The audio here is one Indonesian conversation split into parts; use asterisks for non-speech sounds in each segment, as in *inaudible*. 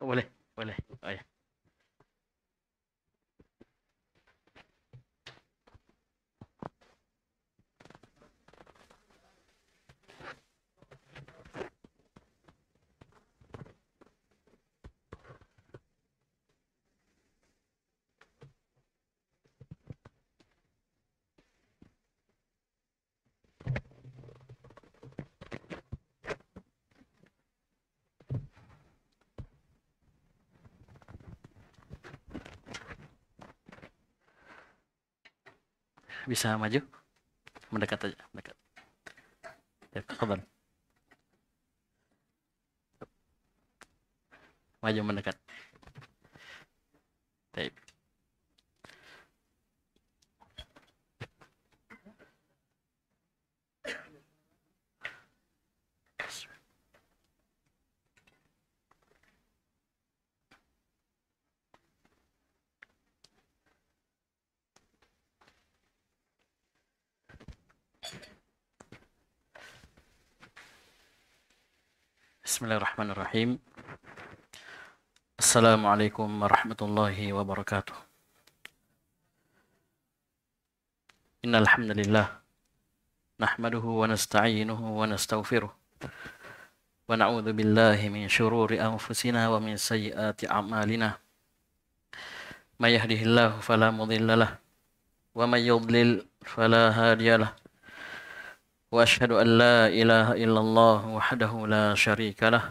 我来，我来，哎呀。bisa maju mendekat aja mendekat ya kabar maju mendekat السلام عليكم ورحمة الله وبركاته إن الحمد لله نحمده ونستعينه ونستغفره ونعوذ بالله من شرور أنفسنا ومن سيئات أعمالنا ما يهده الله فلا مضل له ومن يضلل فلا هادي له وأشهد أن لا إله إلا الله وحده لا شريك له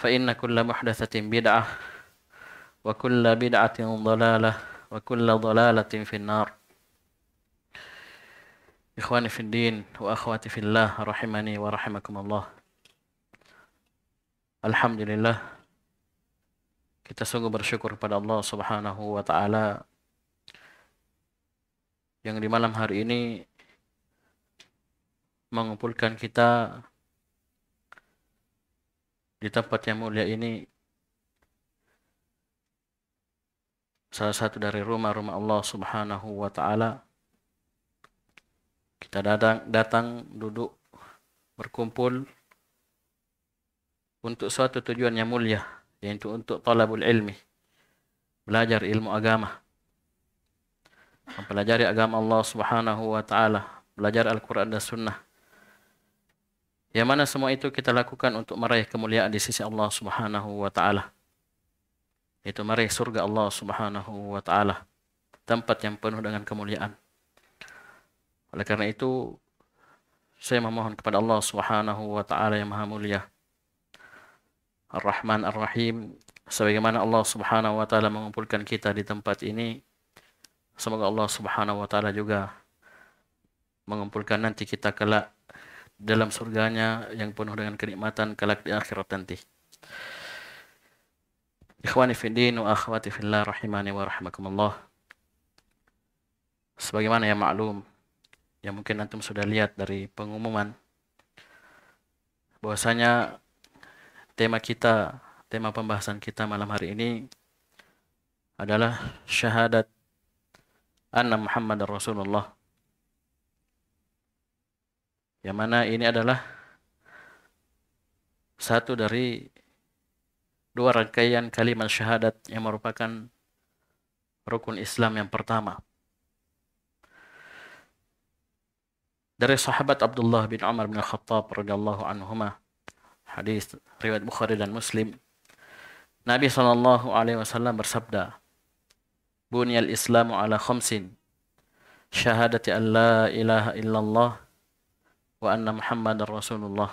فإن كل محدثة بدعة وكل بدعة ضلالة وكل ضلالة في النار إخواني في الدين وأخواتي في الله رحمني ورحمكم الله الحمد لله kita sungguh bersyukur pada Allah Subhanahu wa taala yang di malam hari ini mengumpulkan kita di tempat yang mulia ini salah satu dari rumah-rumah Allah Subhanahu wa taala. Kita datang datang duduk berkumpul untuk suatu tujuan yang mulia yaitu untuk talabul ilmi. Belajar ilmu agama. Mempelajari agama Allah Subhanahu wa taala, belajar Al-Qur'an dan Sunnah. Yang mana semua itu kita lakukan untuk meraih kemuliaan di sisi Allah Subhanahu wa taala. Itu meraih surga Allah Subhanahu wa taala. Tempat yang penuh dengan kemuliaan. Oleh karena itu saya memohon kepada Allah Subhanahu wa taala yang Maha Mulia Ar-Rahman Ar-Rahim sebagaimana Allah Subhanahu wa taala mengumpulkan kita di tempat ini semoga Allah Subhanahu wa taala juga mengumpulkan nanti kita kelak dalam surganya yang penuh dengan kenikmatan kelak di akhirat nanti. Ikhwani fiddin wa akhwati fillah rahimani wa rahmakumullah. Sebagaimana yang maklum, yang mungkin antum sudah lihat dari pengumuman, bahwasanya tema kita, tema pembahasan kita malam hari ini adalah syahadat anna Muhammad Rasulullah yang mana ini adalah satu dari dua rangkaian kalimat syahadat yang merupakan rukun Islam yang pertama. Dari sahabat Abdullah bin Umar bin Khattab radhiyallahu anhuma hadis riwayat Bukhari dan Muslim Nabi sallallahu alaihi wasallam bersabda Bunyal Islamu ala khamsin syahadati an la ilaha illallah وأن محمد رسول الله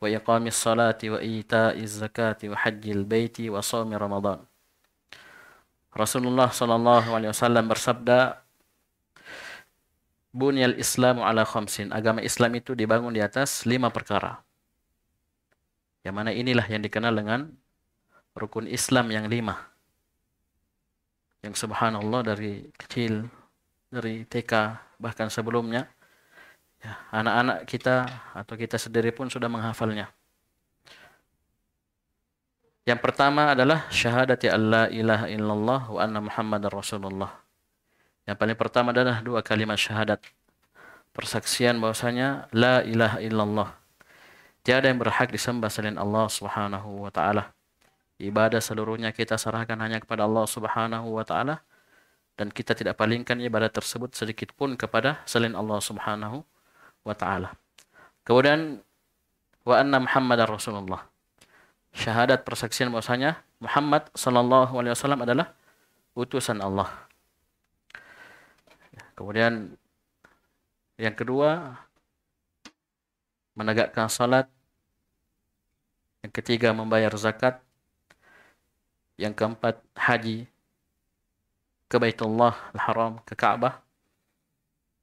وإقام الصلاة وإيتاء الزكاة وحج البيت وصوم رمضان Rasulullah Shallallahu Alaihi Wasallam bersabda, Bunyal Islamu ala khamsin. Agama Islam itu dibangun di atas lima perkara. Yang mana inilah yang dikenal dengan rukun Islam yang lima. Yang subhanallah dari kecil, dari TK, bahkan sebelumnya, Ya, anak-anak kita atau kita sendiri pun sudah menghafalnya. Yang pertama adalah syahadati alla ilaha illallah wa anna muhammadar rasulullah. Yang paling pertama adalah dua kalimat syahadat. Persaksian bahwasanya la ilaha illallah. Tiada yang berhak disembah selain Allah Subhanahu wa taala. Ibadah seluruhnya kita serahkan hanya kepada Allah Subhanahu wa taala dan kita tidak palingkan ibadah tersebut sedikit pun kepada selain Allah Subhanahu wa taala. Kemudian wa anna Muhammadar Rasulullah. Syahadat persaksian bahwasanya Muhammad sallallahu alaihi wasallam adalah utusan Allah. Kemudian yang kedua menegakkan salat. Yang ketiga membayar zakat. Yang keempat haji ke Baitullah Al-Haram ke Ka'bah.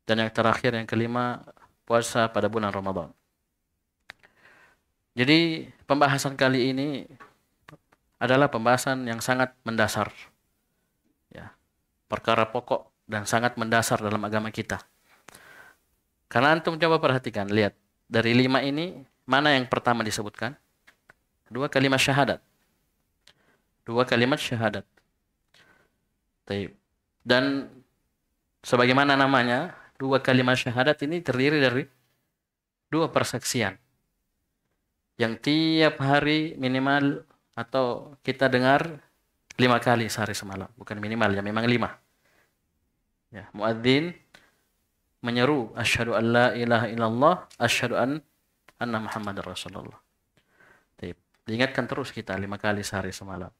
Dan yang terakhir yang kelima puasa pada bulan Ramadan. Jadi pembahasan kali ini adalah pembahasan yang sangat mendasar. Ya, perkara pokok dan sangat mendasar dalam agama kita. Karena antum coba perhatikan, lihat dari lima ini mana yang pertama disebutkan? Dua kalimat syahadat. Dua kalimat syahadat. Dan sebagaimana namanya, Dua kalimat syahadat ini terdiri dari dua persaksian. Yang tiap hari minimal atau kita dengar lima kali sehari semalam. Bukan minimal, ya memang lima. Ya, muadzin menyeru asyhadu an ilaha illallah asyhadu an anna muhammad rasulullah. Taip. Diingatkan terus kita lima kali sehari semalam.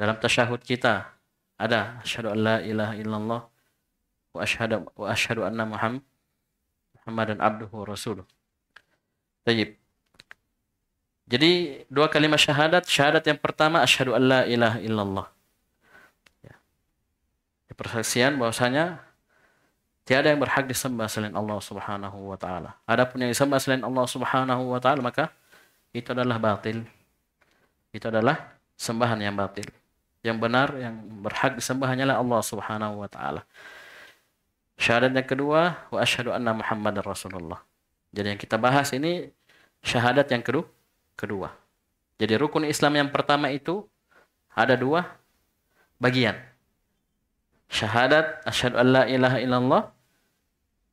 Dalam tasyahud kita ada asyhadu an ilaha illallah wa ashhadu wa ashhadu anna Muhammad Muhammadan abduhu rasuluh. Jadi dua kalimat syahadat. Syahadat yang pertama asyhadu Allah ilaha illallah. Ya. Persaksian bahwasanya tiada yang berhak disembah selain Allah Subhanahu wa taala. Adapun yang disembah selain Allah Subhanahu wa taala maka itu adalah batil. Itu adalah sembahan yang batil. Yang benar yang berhak disembah hanyalah Allah Subhanahu wa taala. Syahadat yang kedua, wa asyhadu anna Muhammadar Rasulullah. Jadi yang kita bahas ini syahadat yang kedua. kedua. Jadi rukun Islam yang pertama itu ada dua bagian. Syahadat asyhadu an la ilaha illallah.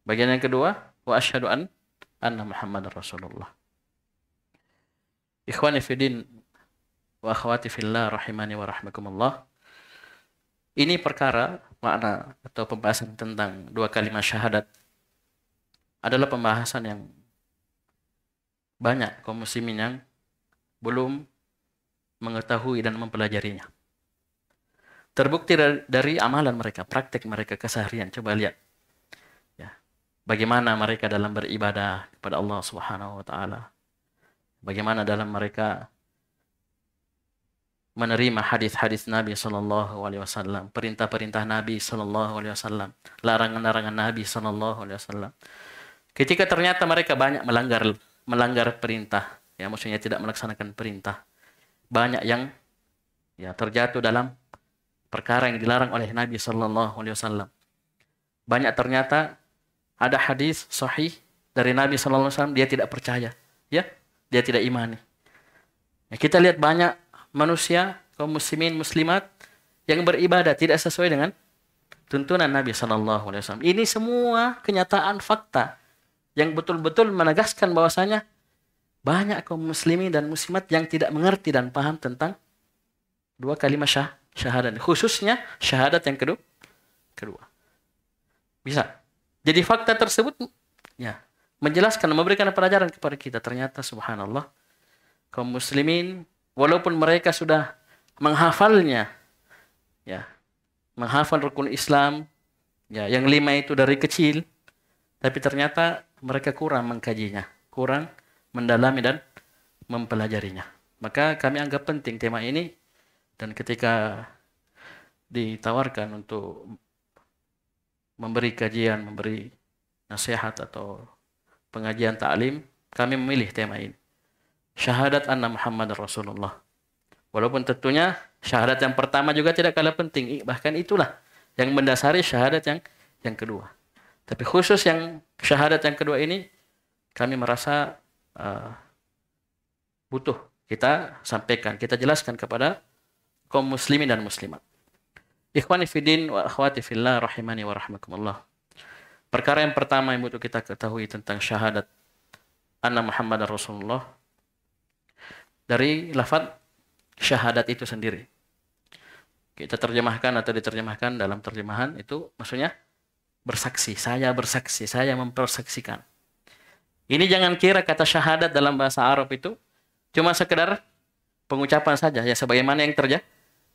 Bagian yang kedua, wa asyhadu an anna Muhammadar Rasulullah. Ikhwani fidin wa akhwati fillah rahimani wa rahmakumullah. Ini perkara makna atau pembahasan tentang dua kalimat syahadat adalah pembahasan yang banyak kaum muslimin yang belum mengetahui dan mempelajarinya. Terbukti dari, amalan mereka, praktek mereka keseharian. Coba lihat. Ya. Bagaimana mereka dalam beribadah kepada Allah Subhanahu wa taala. Bagaimana dalam mereka menerima hadis-hadis Nabi Shallallahu Alaihi Wasallam, perintah-perintah Nabi Shallallahu Alaihi Wasallam, larangan-larangan Nabi Shallallahu Alaihi Wasallam. Ketika ternyata mereka banyak melanggar melanggar perintah, ya maksudnya tidak melaksanakan perintah, banyak yang ya terjatuh dalam perkara yang dilarang oleh Nabi Shallallahu Alaihi Wasallam. Banyak ternyata ada hadis sahih dari Nabi Shallallahu Alaihi Wasallam dia tidak percaya, ya dia tidak imani. Ya, kita lihat banyak manusia kaum muslimin muslimat yang beribadah tidak sesuai dengan tuntunan Nabi Shallallahu Alaihi Wasallam. Ini semua kenyataan fakta yang betul-betul menegaskan bahwasanya banyak kaum muslimin dan muslimat yang tidak mengerti dan paham tentang dua kalimat syah syahadat khususnya syahadat yang kedua kedua bisa jadi fakta tersebut ya menjelaskan memberikan pelajaran kepada kita ternyata subhanallah kaum muslimin walaupun mereka sudah menghafalnya ya menghafal rukun Islam ya yang lima itu dari kecil tapi ternyata mereka kurang mengkajinya kurang mendalami dan mempelajarinya maka kami anggap penting tema ini dan ketika ditawarkan untuk memberi kajian memberi nasihat atau pengajian taklim kami memilih tema ini syahadat anna Muhammad Rasulullah. Walaupun tentunya syahadat yang pertama juga tidak kalah penting. Bahkan itulah yang mendasari syahadat yang yang kedua. Tapi khusus yang syahadat yang kedua ini kami merasa uh, butuh kita sampaikan, kita jelaskan kepada kaum muslimin dan muslimat. Ikhwani fidin wa akhwati fillah rahimani wa rahmakumullah. Perkara yang pertama yang butuh kita ketahui tentang syahadat anna Muhammad Rasulullah dari lafad syahadat itu sendiri. Kita terjemahkan atau diterjemahkan dalam terjemahan itu maksudnya bersaksi, saya bersaksi, saya mempersaksikan. Ini jangan kira kata syahadat dalam bahasa Arab itu cuma sekedar pengucapan saja ya sebagaimana yang terja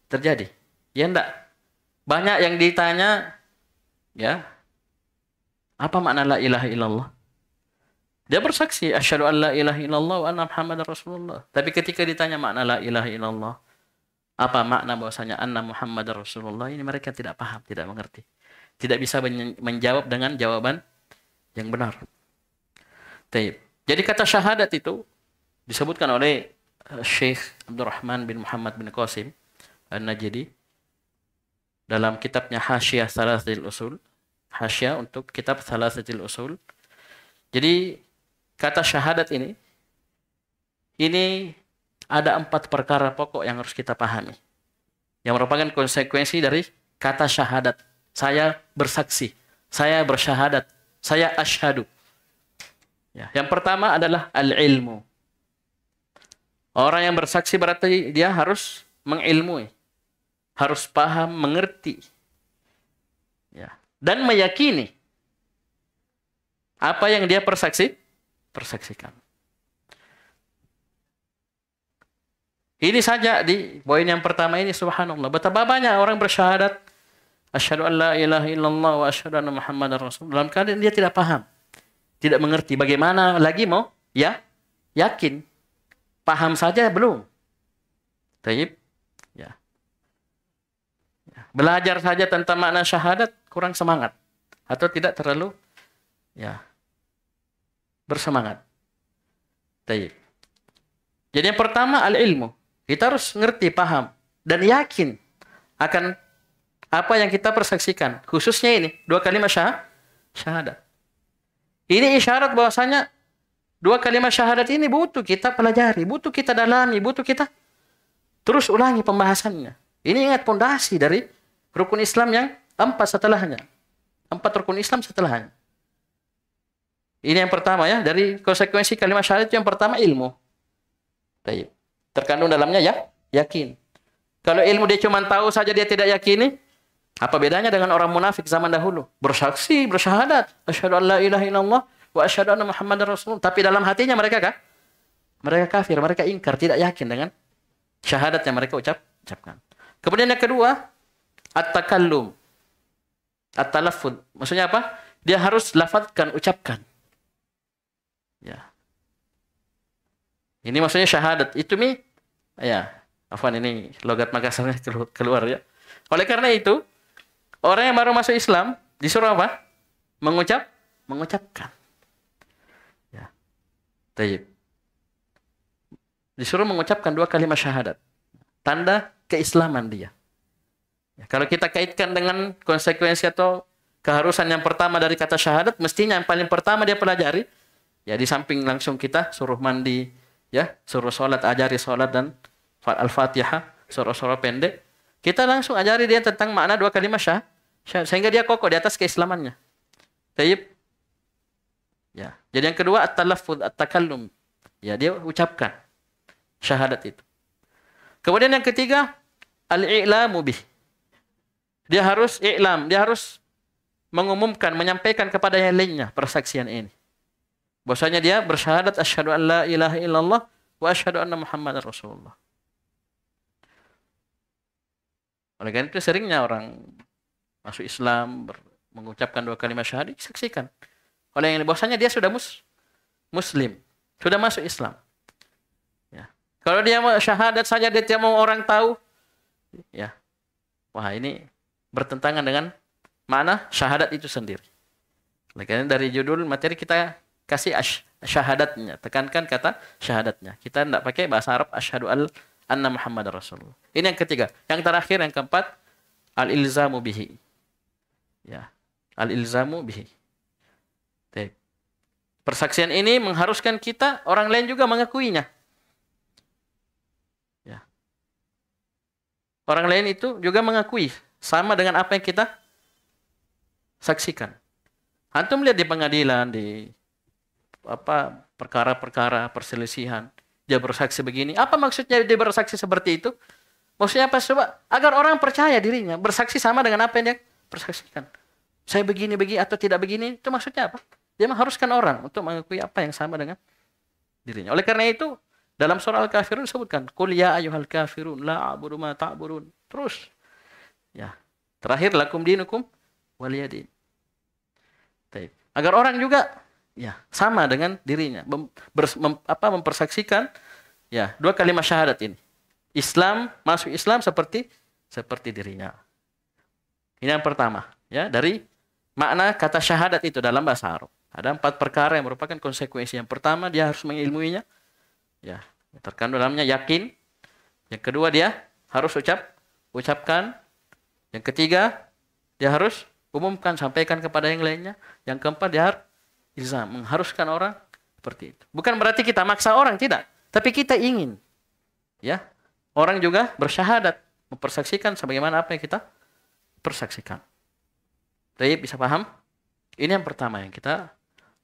terjadi. Ya enggak. Banyak yang ditanya ya apa makna la ilaha illallah? Dia bersaksi asyhadu an la ilaha illallah wa anna Muhammadar Rasulullah. Tapi ketika ditanya makna la ilaha illallah, apa makna bahwasanya anna Muhammadar Rasulullah ini mereka tidak paham, tidak mengerti. Tidak bisa menjawab dengan jawaban yang benar. Taib. Jadi kata syahadat itu disebutkan oleh eh, Syekh Rahman bin Muhammad bin Qasim An-Najdi dalam kitabnya Hasyiah Salasil Usul, Hasyiah untuk kitab Salasil Usul. Jadi Kata syahadat ini, ini ada empat perkara pokok yang harus kita pahami. Yang merupakan konsekuensi dari kata syahadat. Saya bersaksi, saya bersyahadat, saya ashadu. Ya, yang pertama adalah al-ilmu. Orang yang bersaksi berarti dia harus mengilmui, harus paham, mengerti, ya, dan meyakini apa yang dia persaksi tersaksikan. Ini saja di poin yang pertama ini subhanallah. Betapa banyak orang bersyahadat asyhadu an la ilaha illallah wa asyhadu anna muhammadar rasul. Dalam keadaan dia tidak paham. Tidak mengerti bagaimana lagi mau ya yakin. Paham saja belum. Taib. Ya. ya. Belajar saja tentang makna syahadat kurang semangat atau tidak terlalu ya bersemangat. Taib. Jadi yang pertama al-ilmu. Kita harus ngerti, paham, dan yakin akan apa yang kita persaksikan. Khususnya ini, dua kalimat syah, syahadat. Ini isyarat bahwasanya dua kalimat syahadat ini butuh kita pelajari, butuh kita dalami, butuh kita terus ulangi pembahasannya. Ini ingat pondasi dari rukun Islam yang empat setelahnya. Empat rukun Islam setelahnya. Ini yang pertama ya, dari konsekuensi kalimat syahadat yang pertama ilmu. Baik. Terkandung dalamnya ya yakin. Kalau ilmu dia cuma tahu saja dia tidak yakini, apa bedanya dengan orang munafik zaman dahulu? Bersaksi, bersyahadat, asyhadu an la ilaha illallah wa asyhadu anna muhammadar rasulullah, tapi dalam hatinya mereka kah? Mereka kafir, mereka ingkar, tidak yakin dengan syahadat yang mereka ucap ucapkan. Kemudian yang kedua, at-takallum. At-talaffuz. Maksudnya apa? Dia harus lafadzkan, ucapkan. Ya. Ini maksudnya syahadat. Itu mi ya, afwan ini logat Makassarnya *laughs* keluar ya. Oleh karena itu, orang yang baru masuk Islam disuruh apa? Mengucap, mengucapkan. Ya. Tayyib. Disuruh mengucapkan dua kalimat syahadat. Tanda keislaman dia. Ya, kalau kita kaitkan dengan konsekuensi atau keharusan yang pertama dari kata syahadat, mestinya yang paling pertama dia pelajari Ya di samping langsung kita suruh mandi, ya suruh sholat, ajari sholat dan al-fatihah, suruh sholat pendek. Kita langsung ajari dia tentang makna dua kalimat syah, syah sehingga dia kokoh di atas keislamannya. Taib. Ya. Jadi yang kedua at-talaffuz at-takallum. Ya, dia ucapkan syahadat itu. Kemudian yang ketiga al-i'lamu bih. Dia harus i'lam, dia harus mengumumkan, menyampaikan kepada yang lainnya persaksian ini. Bahwasanya dia bersyahadat asyhadu an la ilaha illallah wa asyhadu anna Muhammadar Rasulullah. Oleh karena itu seringnya orang masuk Islam ber, mengucapkan dua kalimat syahadat saksikan. Oleh yang bahwasanya dia sudah mus, muslim, sudah masuk Islam. Ya. Kalau dia syahadat saja dia tidak mau orang tahu, ya. Wah, ini bertentangan dengan mana syahadat itu sendiri. Oleh karena dari judul materi kita kasih ash, syahadatnya tekankan kata syahadatnya kita tidak pakai bahasa Arab asyhadu al anna Muhammad Rasulullah ini yang ketiga yang terakhir yang keempat al ilzamu bihi ya al ilzamu bihi Tep. persaksian ini mengharuskan kita orang lain juga mengakuinya ya orang lain itu juga mengakui sama dengan apa yang kita saksikan antum lihat di pengadilan di apa perkara-perkara perselisihan. Dia bersaksi begini. Apa maksudnya dia bersaksi seperti itu? Maksudnya apa coba? Agar orang percaya dirinya bersaksi sama dengan apa yang dia persaksikan. Saya begini begini atau tidak begini itu maksudnya apa? Dia mengharuskan orang untuk mengakui apa yang sama dengan dirinya. Oleh karena itu dalam surah Al-Kafirun disebutkan, kul ya ayuhal kafirun la a'budu ma ta'burun." Terus ya. Terakhir lakum dinukum waliyadin. Taib. Agar orang juga ya sama dengan dirinya mem, ber, mem, apa mempersaksikan ya dua kalimat syahadat ini Islam masuk Islam seperti seperti dirinya ini yang pertama ya dari makna kata syahadat itu dalam bahasa Arab ada empat perkara yang merupakan konsekuensi yang pertama dia harus mengilmuinya ya terkandung dalamnya yakin yang kedua dia harus ucap ucapkan yang ketiga dia harus umumkan sampaikan kepada yang lainnya yang keempat dia harus Ilzam, mengharuskan orang seperti itu. Bukan berarti kita maksa orang, tidak. Tapi kita ingin. Ya. Orang juga bersyahadat, mempersaksikan sebagaimana apa yang kita persaksikan. Jadi bisa paham? Ini yang pertama yang kita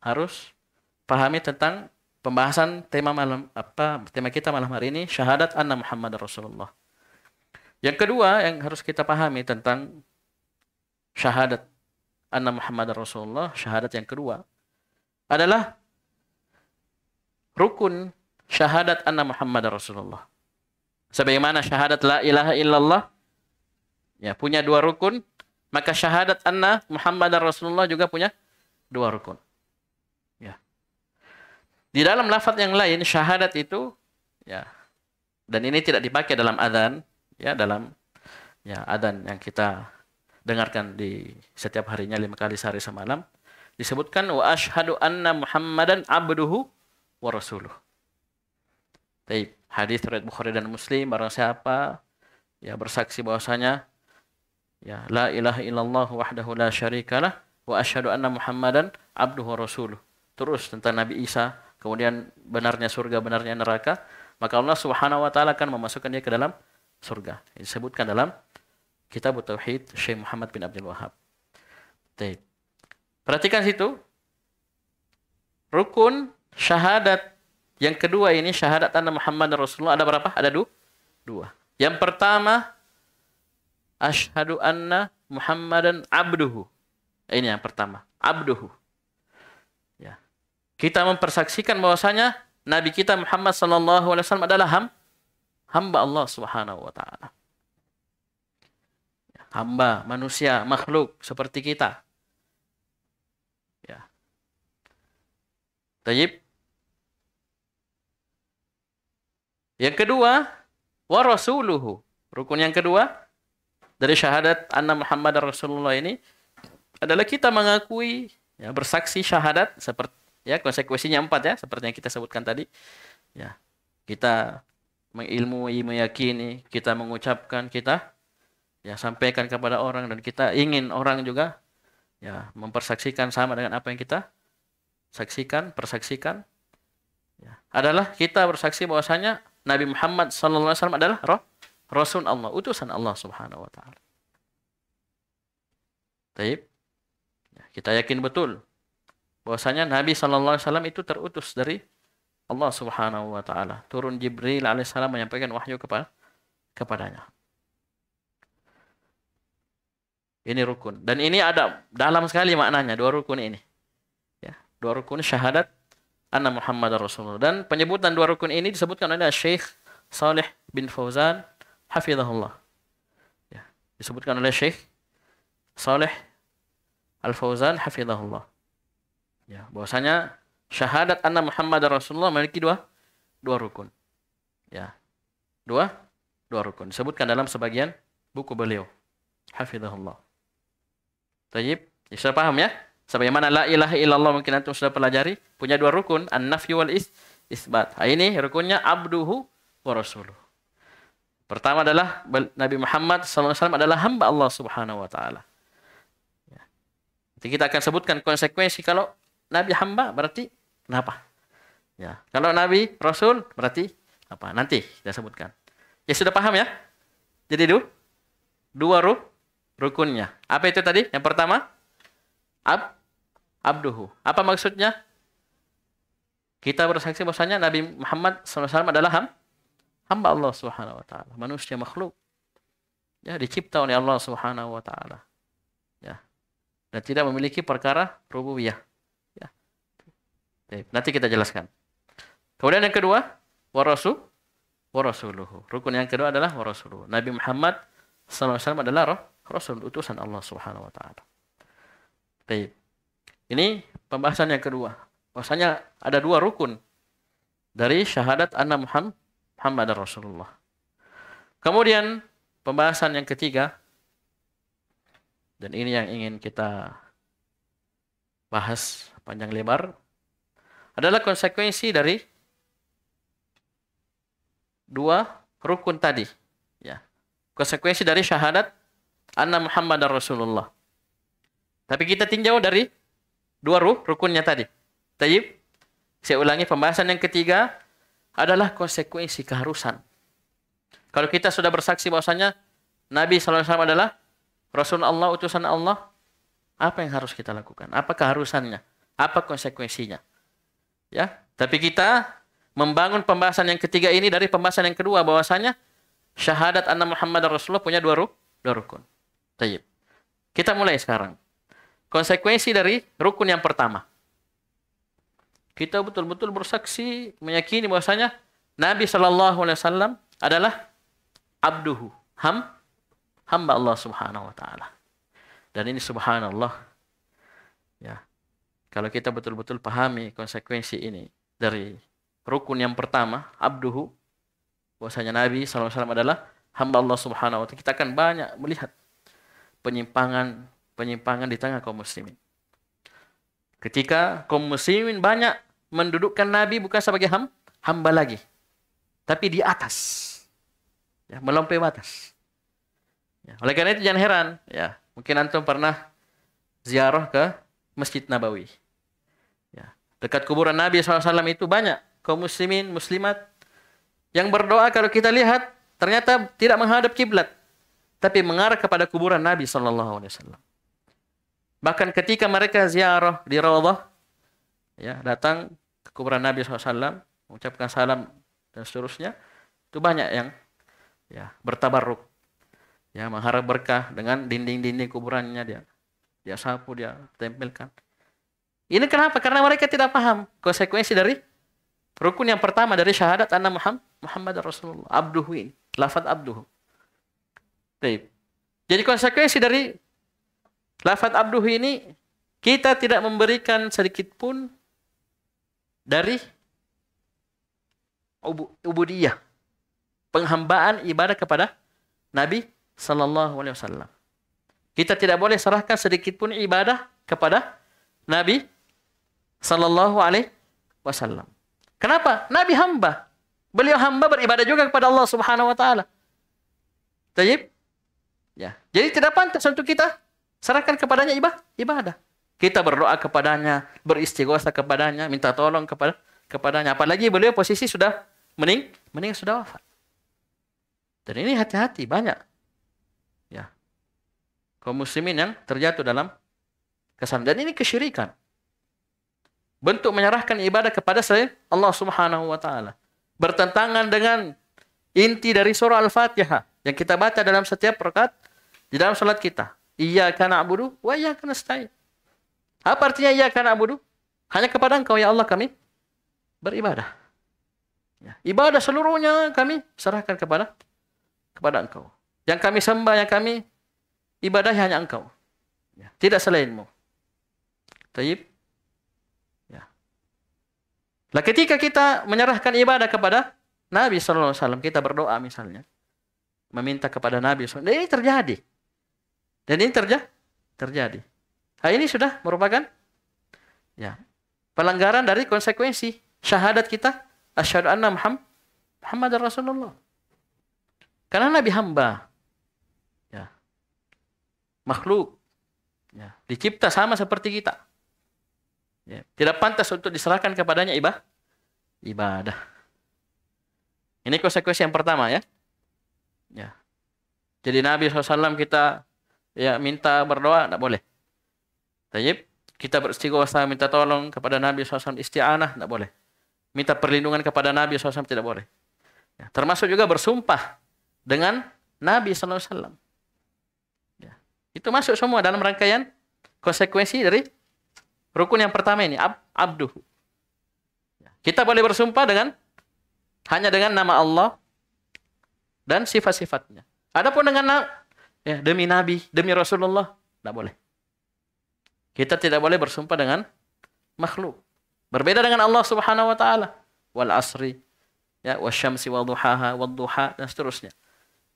harus pahami tentang pembahasan tema malam apa tema kita malam hari ini syahadat anna Muhammad Rasulullah. Yang kedua yang harus kita pahami tentang syahadat anna Muhammad Rasulullah, syahadat yang kedua adalah rukun syahadat anna Muhammad Rasulullah. Sebagaimana syahadat la ilaha illallah ya punya dua rukun, maka syahadat anna Muhammad Rasulullah juga punya dua rukun. Ya. Di dalam lafaz yang lain syahadat itu ya dan ini tidak dipakai dalam adzan ya dalam ya adzan yang kita dengarkan di setiap harinya lima kali sehari semalam disebutkan wa asyhadu anna Muhammadan abduhu wa rasuluh. Baik, hadis riwayat Bukhari dan Muslim barang siapa ya bersaksi bahwasanya ya la ilaha illallah wahdahu la syarikalah wa asyhadu anna Muhammadan abduhu wa rasuluh. Terus tentang Nabi Isa, kemudian benarnya surga, benarnya neraka, maka Allah Subhanahu wa taala akan memasukkan dia ke dalam surga. ini Disebutkan dalam Kitab Tauhid Syekh Muhammad bin Abdul Wahab. Baik. Perhatikan situ. Rukun syahadat yang kedua ini syahadat tanda Muhammad dan Rasulullah ada berapa? Ada dua. dua. Yang pertama asyhadu anna Muhammadan abduhu. Ini yang pertama, abduhu. Ya. Kita mempersaksikan bahwasanya Nabi kita Muhammad sallallahu alaihi wasallam adalah ham, hamba Allah Subhanahu wa taala. Ya, hamba, manusia, makhluk seperti kita. Tayyib. Yang kedua, wa rasuluhu. Rukun yang kedua dari syahadat anna Muhammad Rasulullah ini adalah kita mengakui ya bersaksi syahadat seperti ya konsekuensinya empat ya seperti yang kita sebutkan tadi ya kita mengilmui meyakini kita mengucapkan kita ya sampaikan kepada orang dan kita ingin orang juga ya mempersaksikan sama dengan apa yang kita saksikan, persaksikan ya, adalah kita bersaksi bahwasanya Nabi Muhammad sallallahu alaihi wasallam adalah roh, rasul Allah, utusan Allah Subhanahu wa taala. Taib. Ya, kita yakin betul bahwasanya Nabi sallallahu alaihi wasallam itu terutus dari Allah Subhanahu wa taala. Turun Jibril alaihissalam menyampaikan wahyu kepada kepadanya. Ini rukun dan ini ada dalam sekali maknanya dua rukun ini dua rukun syahadat anna Muhammad Rasulullah. Dan penyebutan dua rukun ini disebutkan oleh Syekh Saleh bin Fauzan hafizahullah. Ya, disebutkan oleh Syekh Saleh Al Fauzan hafizahullah. Ya, bahwasanya syahadat anna Muhammad Rasulullah memiliki dua dua rukun. Ya. Dua dua rukun disebutkan dalam sebagian buku beliau hafizahullah. Tayyib, bisa ya, paham ya? Sebagaimana la ilaha illallah mungkin antum sudah pelajari, punya dua rukun, an-nafyu wal is, isbat. Nah, ini rukunnya abduhu wa rasuluh. Pertama adalah Nabi Muhammad SAW adalah hamba Allah Subhanahu Wa Taala. Nanti ya. kita akan sebutkan konsekuensi kalau Nabi hamba berarti kenapa? Ya, kalau Nabi Rasul berarti apa? Nanti kita sebutkan. Ya sudah paham ya? Jadi itu dua ru, rukunnya. Apa itu tadi? Yang pertama ab abduhu. Apa maksudnya? Kita bersaksi bahwasanya Nabi Muhammad SAW adalah ham, hamba Allah Subhanahu wa taala, manusia makhluk. Ya, dicipta oleh Allah Subhanahu wa taala. Ya. Dan tidak memiliki perkara rububiyah. Ya. Baik, nanti kita jelaskan. Kemudian yang kedua, warasu warasuluhu. Rukun yang kedua adalah warasuluhu. Nabi Muhammad SAW adalah roh, rasul utusan Allah Subhanahu wa taala. Baik. Ini pembahasan yang kedua. Bahwasanya ada dua rukun dari syahadat anna Muhammad, Muhammad Rasulullah. Kemudian pembahasan yang ketiga dan ini yang ingin kita bahas panjang lebar adalah konsekuensi dari dua rukun tadi ya konsekuensi dari syahadat anna Muhammad Rasulullah tapi kita tinjau dari Dua ruh, rukunnya tadi. Tayyib. Saya ulangi pembahasan yang ketiga adalah konsekuensi keharusan. Kalau kita sudah bersaksi bahwasanya Nabi SAW adalah Rasul Allah, utusan Allah, apa yang harus kita lakukan? Apa keharusannya? Apa konsekuensinya? Ya, tapi kita membangun pembahasan yang ketiga ini dari pembahasan yang kedua bahwasanya syahadat anna Muhammad Rasulullah punya dua, ruh, dua rukun. Tayyib. Kita mulai sekarang. Konsekuensi dari rukun yang pertama. Kita betul-betul bersaksi, meyakini bahwasanya Nabi Shallallahu Alaihi Wasallam adalah abduhu, ham, hamba Allah Subhanahu Wa Taala. Dan ini Subhanallah, ya. Kalau kita betul-betul pahami konsekuensi ini dari rukun yang pertama, abduhu, bahwasanya Nabi Alaihi Wasallam adalah hamba Allah Subhanahu wa taala. Kita akan banyak melihat penyimpangan penyimpangan di tengah kaum muslimin. Ketika kaum muslimin banyak mendudukkan Nabi bukan sebagai ham, hamba lagi. Tapi di atas. Ya, melompai batas. Ya, oleh karena itu jangan heran. ya Mungkin Antum pernah ziarah ke Masjid Nabawi. Ya, dekat kuburan Nabi SAW itu banyak kaum muslimin, muslimat yang berdoa kalau kita lihat ternyata tidak menghadap kiblat tapi mengarah kepada kuburan Nabi saw. Bahkan ketika mereka ziarah di Rawadah, ya, datang ke kuburan Nabi SAW, mengucapkan salam dan seterusnya, itu banyak yang ya bertabarruk. Ya, mengharap berkah dengan dinding-dinding kuburannya dia. Dia sapu, dia tempelkan. Ini kenapa? Karena mereka tidak paham konsekuensi dari rukun yang pertama dari syahadat anna Muhammad, Muhammad Rasulullah. Abduhu ini. Lafad abduhu. Jadi konsekuensi dari Lafat abduh ini kita tidak memberikan sedikit pun dari ubudiyah, penghambaan ibadah kepada Nabi sallallahu alaihi wasallam. Kita tidak boleh serahkan sedikit pun ibadah kepada Nabi sallallahu alaihi wasallam. Kenapa? Nabi hamba. Beliau hamba beribadah juga kepada Allah Subhanahu wa taala. Tajib? Ya. Jadi tidak pantas untuk kita Serahkan kepadanya ibadah. ibadah. Kita berdoa kepadanya, beristighosah kepadanya, minta tolong kepada kepadanya. Apalagi beliau posisi sudah mening, mening sudah wafat. Dan ini hati-hati banyak ya kaum muslimin yang terjatuh dalam kesalahan. Dan ini kesyirikan. Bentuk menyerahkan ibadah kepada selain Allah Subhanahu wa taala. Bertentangan dengan inti dari surah Al-Fatihah yang kita baca dalam setiap rakaat di dalam salat kita. Iyyaka na'budu wa iyyaka nasta'in. Apa artinya iyyaka na'budu? Hanya kepada Engkau ya Allah kami beribadah. Ya. Ibadah seluruhnya kami serahkan kepada kepada Engkau. Yang kami sembah, yang kami ibadah hanya Engkau. Ya. Tidak selainmu. Taib. Ya. Lah ketika kita menyerahkan ibadah kepada Nabi Sallallahu Alaihi Wasallam, kita berdoa misalnya, meminta kepada Nabi Sallallahu Alaihi Wasallam, ini terjadi. Dan ini terja terjadi. Nah, ini sudah merupakan ya pelanggaran dari konsekuensi syahadat kita asyhadu anna Muhammad Rasulullah. Karena Nabi hamba ya makhluk ya dicipta sama seperti kita. Ya, tidak pantas untuk diserahkan kepadanya ibadah. Ibadah. Ini konsekuensi yang pertama ya. Ya. Jadi Nabi SAW kita ya minta berdoa tidak boleh. Tajib, kita beristighosah minta tolong kepada Nabi SAW isti'anah tidak boleh. Minta perlindungan kepada Nabi SAW tidak boleh. Ya, termasuk juga bersumpah dengan Nabi SAW. Ya, itu masuk semua dalam rangkaian konsekuensi dari rukun yang pertama ini ab abduh. Ya, kita boleh bersumpah dengan hanya dengan nama Allah dan sifat-sifatnya. Adapun dengan ya demi Nabi, demi Rasulullah, tidak boleh. Kita tidak boleh bersumpah dengan makhluk. Berbeda dengan Allah Subhanahu wa taala. Wal asri ya wasyamsi wadhuhaha wadhuha dan seterusnya.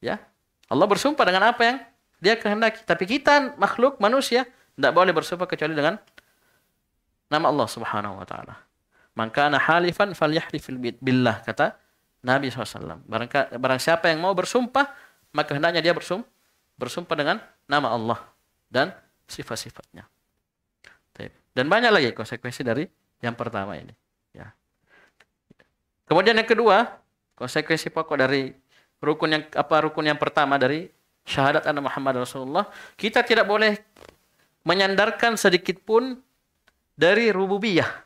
Ya. Allah bersumpah dengan apa yang dia kehendaki, tapi kita makhluk manusia tidak boleh bersumpah kecuali dengan nama Allah Subhanahu wa taala. Maka ana halifan falyahlif billah kata Nabi SAW. Barang, barang siapa yang mau bersumpah, maka hendaknya dia bersumpah bersumpah dengan nama Allah dan sifat-sifatnya. Dan banyak lagi konsekuensi dari yang pertama ini. Ya. Kemudian yang kedua, konsekuensi pokok dari rukun yang apa rukun yang pertama dari syahadat anak Muhammad Rasulullah, kita tidak boleh menyandarkan sedikit pun dari rububiyah.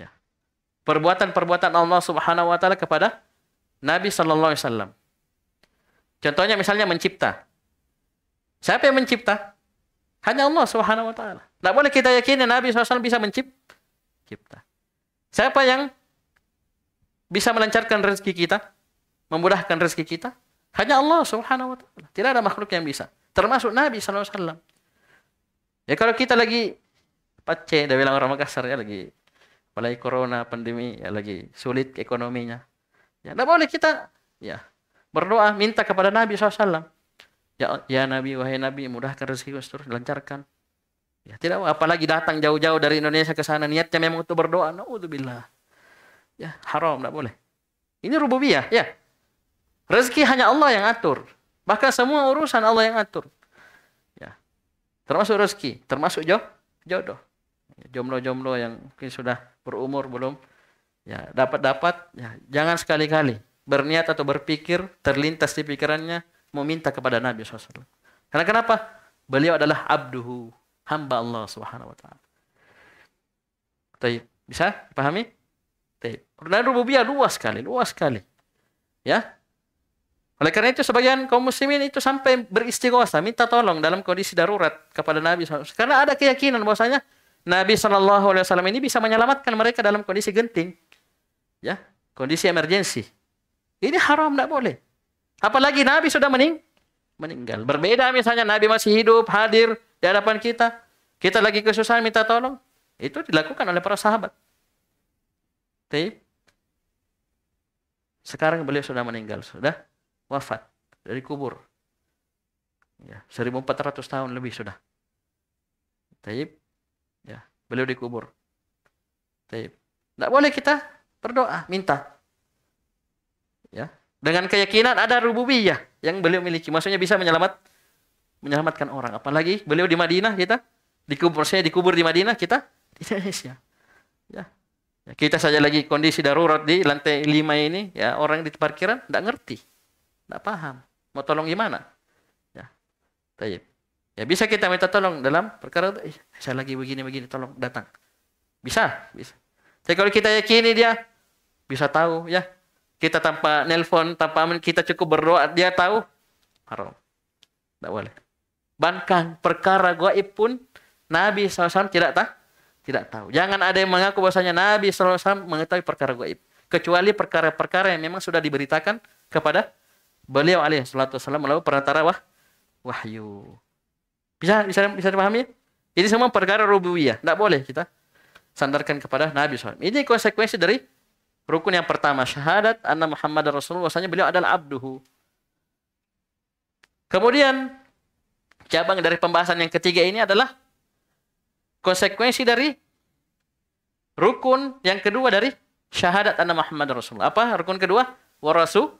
Ya. Perbuatan-perbuatan Allah Subhanahu wa taala kepada Nabi sallallahu alaihi wasallam Contohnya misalnya mencipta. Siapa yang mencipta? Hanya Allah Subhanahu wa taala. Tidak boleh kita yakini Nabi SAW bisa mencipta. Siapa yang bisa melancarkan rezeki kita? Memudahkan rezeki kita? Hanya Allah Subhanahu wa taala. Tidak ada makhluk yang bisa, termasuk Nabi SAW. Ya kalau kita lagi pace, dia bilang orang Makassar ya lagi mulai corona pandemi ya lagi sulit ekonominya. Ya tidak boleh kita ya Berdoa, minta kepada Nabi SAW. Ya, ya Nabi, wahai Nabi, mudahkan rezeki terus lancarkan. Ya, tidak apalagi datang jauh-jauh dari Indonesia ke sana niatnya memang untuk berdoa. Nauzubillah. Ya, haram tidak boleh. Ini rububiyah, ya. Rezeki hanya Allah yang atur. Bahkan semua urusan Allah yang atur. Ya. Termasuk rezeki, termasuk jodoh. Ya, jomblo-jomblo yang mungkin sudah berumur belum ya dapat dapat ya jangan sekali-kali berniat atau berpikir terlintas di pikirannya meminta kepada Nabi SAW. Karena kenapa? Beliau adalah abduhu, hamba Allah Subhanahu wa taala. bisa pahami Taib. Karena rububiyah luas sekali, luas sekali. Ya. Oleh karena itu sebagian kaum muslimin itu sampai beristighosah, minta tolong dalam kondisi darurat kepada Nabi SAW. Karena ada keyakinan bahwasanya Nabi SAW ini bisa menyelamatkan mereka dalam kondisi genting, ya, kondisi emergensi. Ini haram, tidak boleh. Apalagi Nabi sudah mening meninggal. Berbeda misalnya Nabi masih hidup, hadir di hadapan kita. Kita lagi kesusahan, minta tolong. Itu dilakukan oleh para sahabat. Tapi sekarang beliau sudah meninggal, sudah wafat dari kubur. Ya, 1400 tahun lebih sudah. Taib. Ya, beliau dikubur. Taib. Tidak boleh kita berdoa, minta ya dengan keyakinan ada rububiyah yang beliau miliki maksudnya bisa menyelamat menyelamatkan orang apalagi beliau di Madinah kita dikubur saya dikubur di Madinah kita di Indonesia ya. ya, kita saja lagi kondisi darurat di lantai lima ini ya orang di parkiran tidak ngerti tidak paham mau tolong gimana ya taib ya bisa kita minta tolong dalam perkara eh, saya lagi begini begini tolong datang bisa bisa tapi kalau kita yakini dia bisa tahu ya kita tanpa nelpon, tanpa aman, kita cukup berdoa, dia tahu haram. Tidak boleh. Bahkan perkara gaib pun Nabi SAW tidak tahu. Tidak tahu. Jangan ada yang mengaku bahwasanya Nabi SAW mengetahui perkara gaib. Kecuali perkara-perkara yang memang sudah diberitakan kepada beliau alaihi salatu wassalam melalui perantara wah, wahyu. Bisa bisa bisa dipahami? Ini semua perkara rububiyah. Tidak boleh kita sandarkan kepada Nabi SAW. Ini konsekuensi dari Rukun yang pertama syahadat anna Muhammad Rasulullah bahwasanya beliau adalah abduhu. Kemudian cabang dari pembahasan yang ketiga ini adalah konsekuensi dari rukun yang kedua dari syahadat anna Muhammad Rasulullah. Apa rukun kedua? Warasu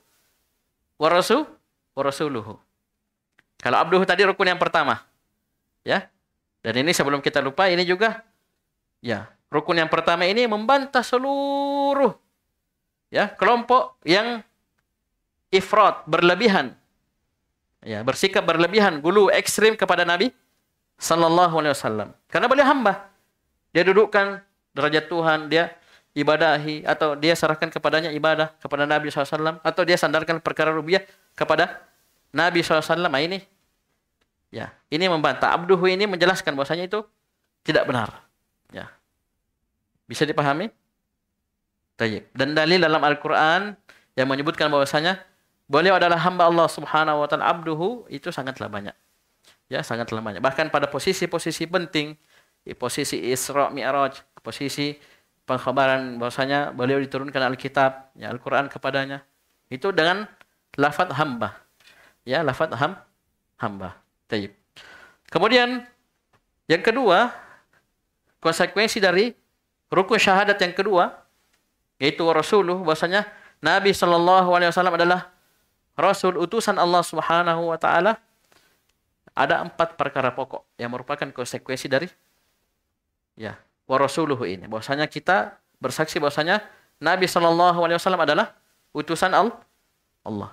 warasu warasuluhu. Kalau abduhu tadi rukun yang pertama. Ya. Dan ini sebelum kita lupa ini juga ya, rukun yang pertama ini membantah seluruh ya kelompok yang ifrat berlebihan ya bersikap berlebihan gulu ekstrim kepada Nabi Sallallahu Alaihi Wasallam karena beliau hamba dia dudukkan derajat Tuhan dia ibadahi atau dia serahkan kepadanya ibadah kepada Nabi SAW atau dia sandarkan perkara rubiah kepada Nabi SAW nah, ini ya ini membantah abduhu ini menjelaskan bahwasanya itu tidak benar ya bisa dipahami Tayyib. Dan dalil dalam Al-Quran yang menyebutkan bahwasanya beliau adalah hamba Allah Subhanahu wa taala abduhu itu sangatlah banyak. Ya, sangatlah banyak. Bahkan pada posisi-posisi penting, posisi Isra Mi'raj, posisi pengkhabaran bahwasanya beliau diturunkan Alkitab, ya Al-Qur'an kepadanya. Itu dengan lafaz hamba. Ya, lafaz ham hamba. Tayyib. Kemudian yang kedua, konsekuensi dari rukun syahadat yang kedua yaitu rasuluh bahwasanya Nabi Shallallahu alaihi wasallam adalah rasul utusan Allah Subhanahu wa taala. Ada empat perkara pokok yang merupakan konsekuensi dari ya, wa rasuluhu ini. Bahwasanya kita bersaksi bahwasanya Nabi Shallallahu alaihi wasallam adalah utusan Allah.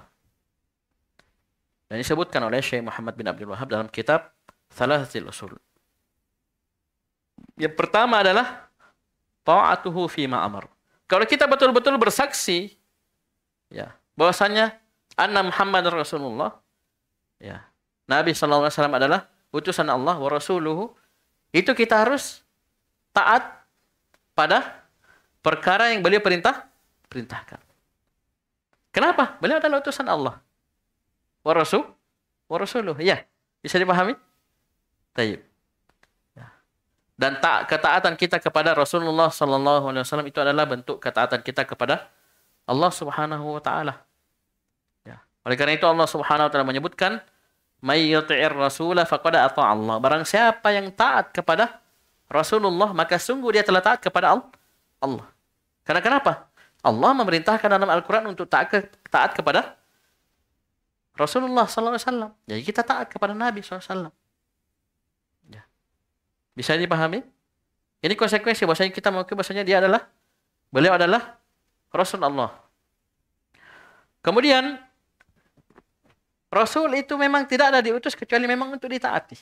Dan disebutkan oleh Syekh Muhammad bin Abdul Wahab dalam kitab Salasatil Usul. Yang pertama adalah ta'atuhu fi ma'amar. Kalau kita betul-betul bersaksi ya, bahwasanya anna Muhammad Rasulullah ya. Nabi sallallahu alaihi wasallam adalah utusan Allah wa rasuluhu. Itu kita harus taat pada perkara yang beliau perintah perintahkan. Kenapa? Beliau adalah utusan Allah. Wa rasul wa Ya, bisa dipahami? Tayyip dan tak ketaatan kita kepada Rasulullah sallallahu alaihi wasallam itu adalah bentuk ketaatan kita kepada Allah Subhanahu wa taala. Ya. Oleh karena itu Allah Subhanahu wa taala menyebutkan may yuti'ir rasula faqad ata Allah. Barang siapa yang taat kepada Rasulullah maka sungguh dia telah taat kepada Allah. Karena kenapa? Allah memerintahkan dalam Al-Qur'an untuk taat, ke, taat kepada Rasulullah sallallahu alaihi wasallam. Jadi kita taat kepada Nabi sallallahu alaihi wasallam. Bisa dipahami? Ini konsekuensi bahwasanya kita ke bahwasanya dia adalah beliau adalah Rasul Allah. Kemudian Rasul itu memang tidak ada diutus kecuali memang untuk ditaati.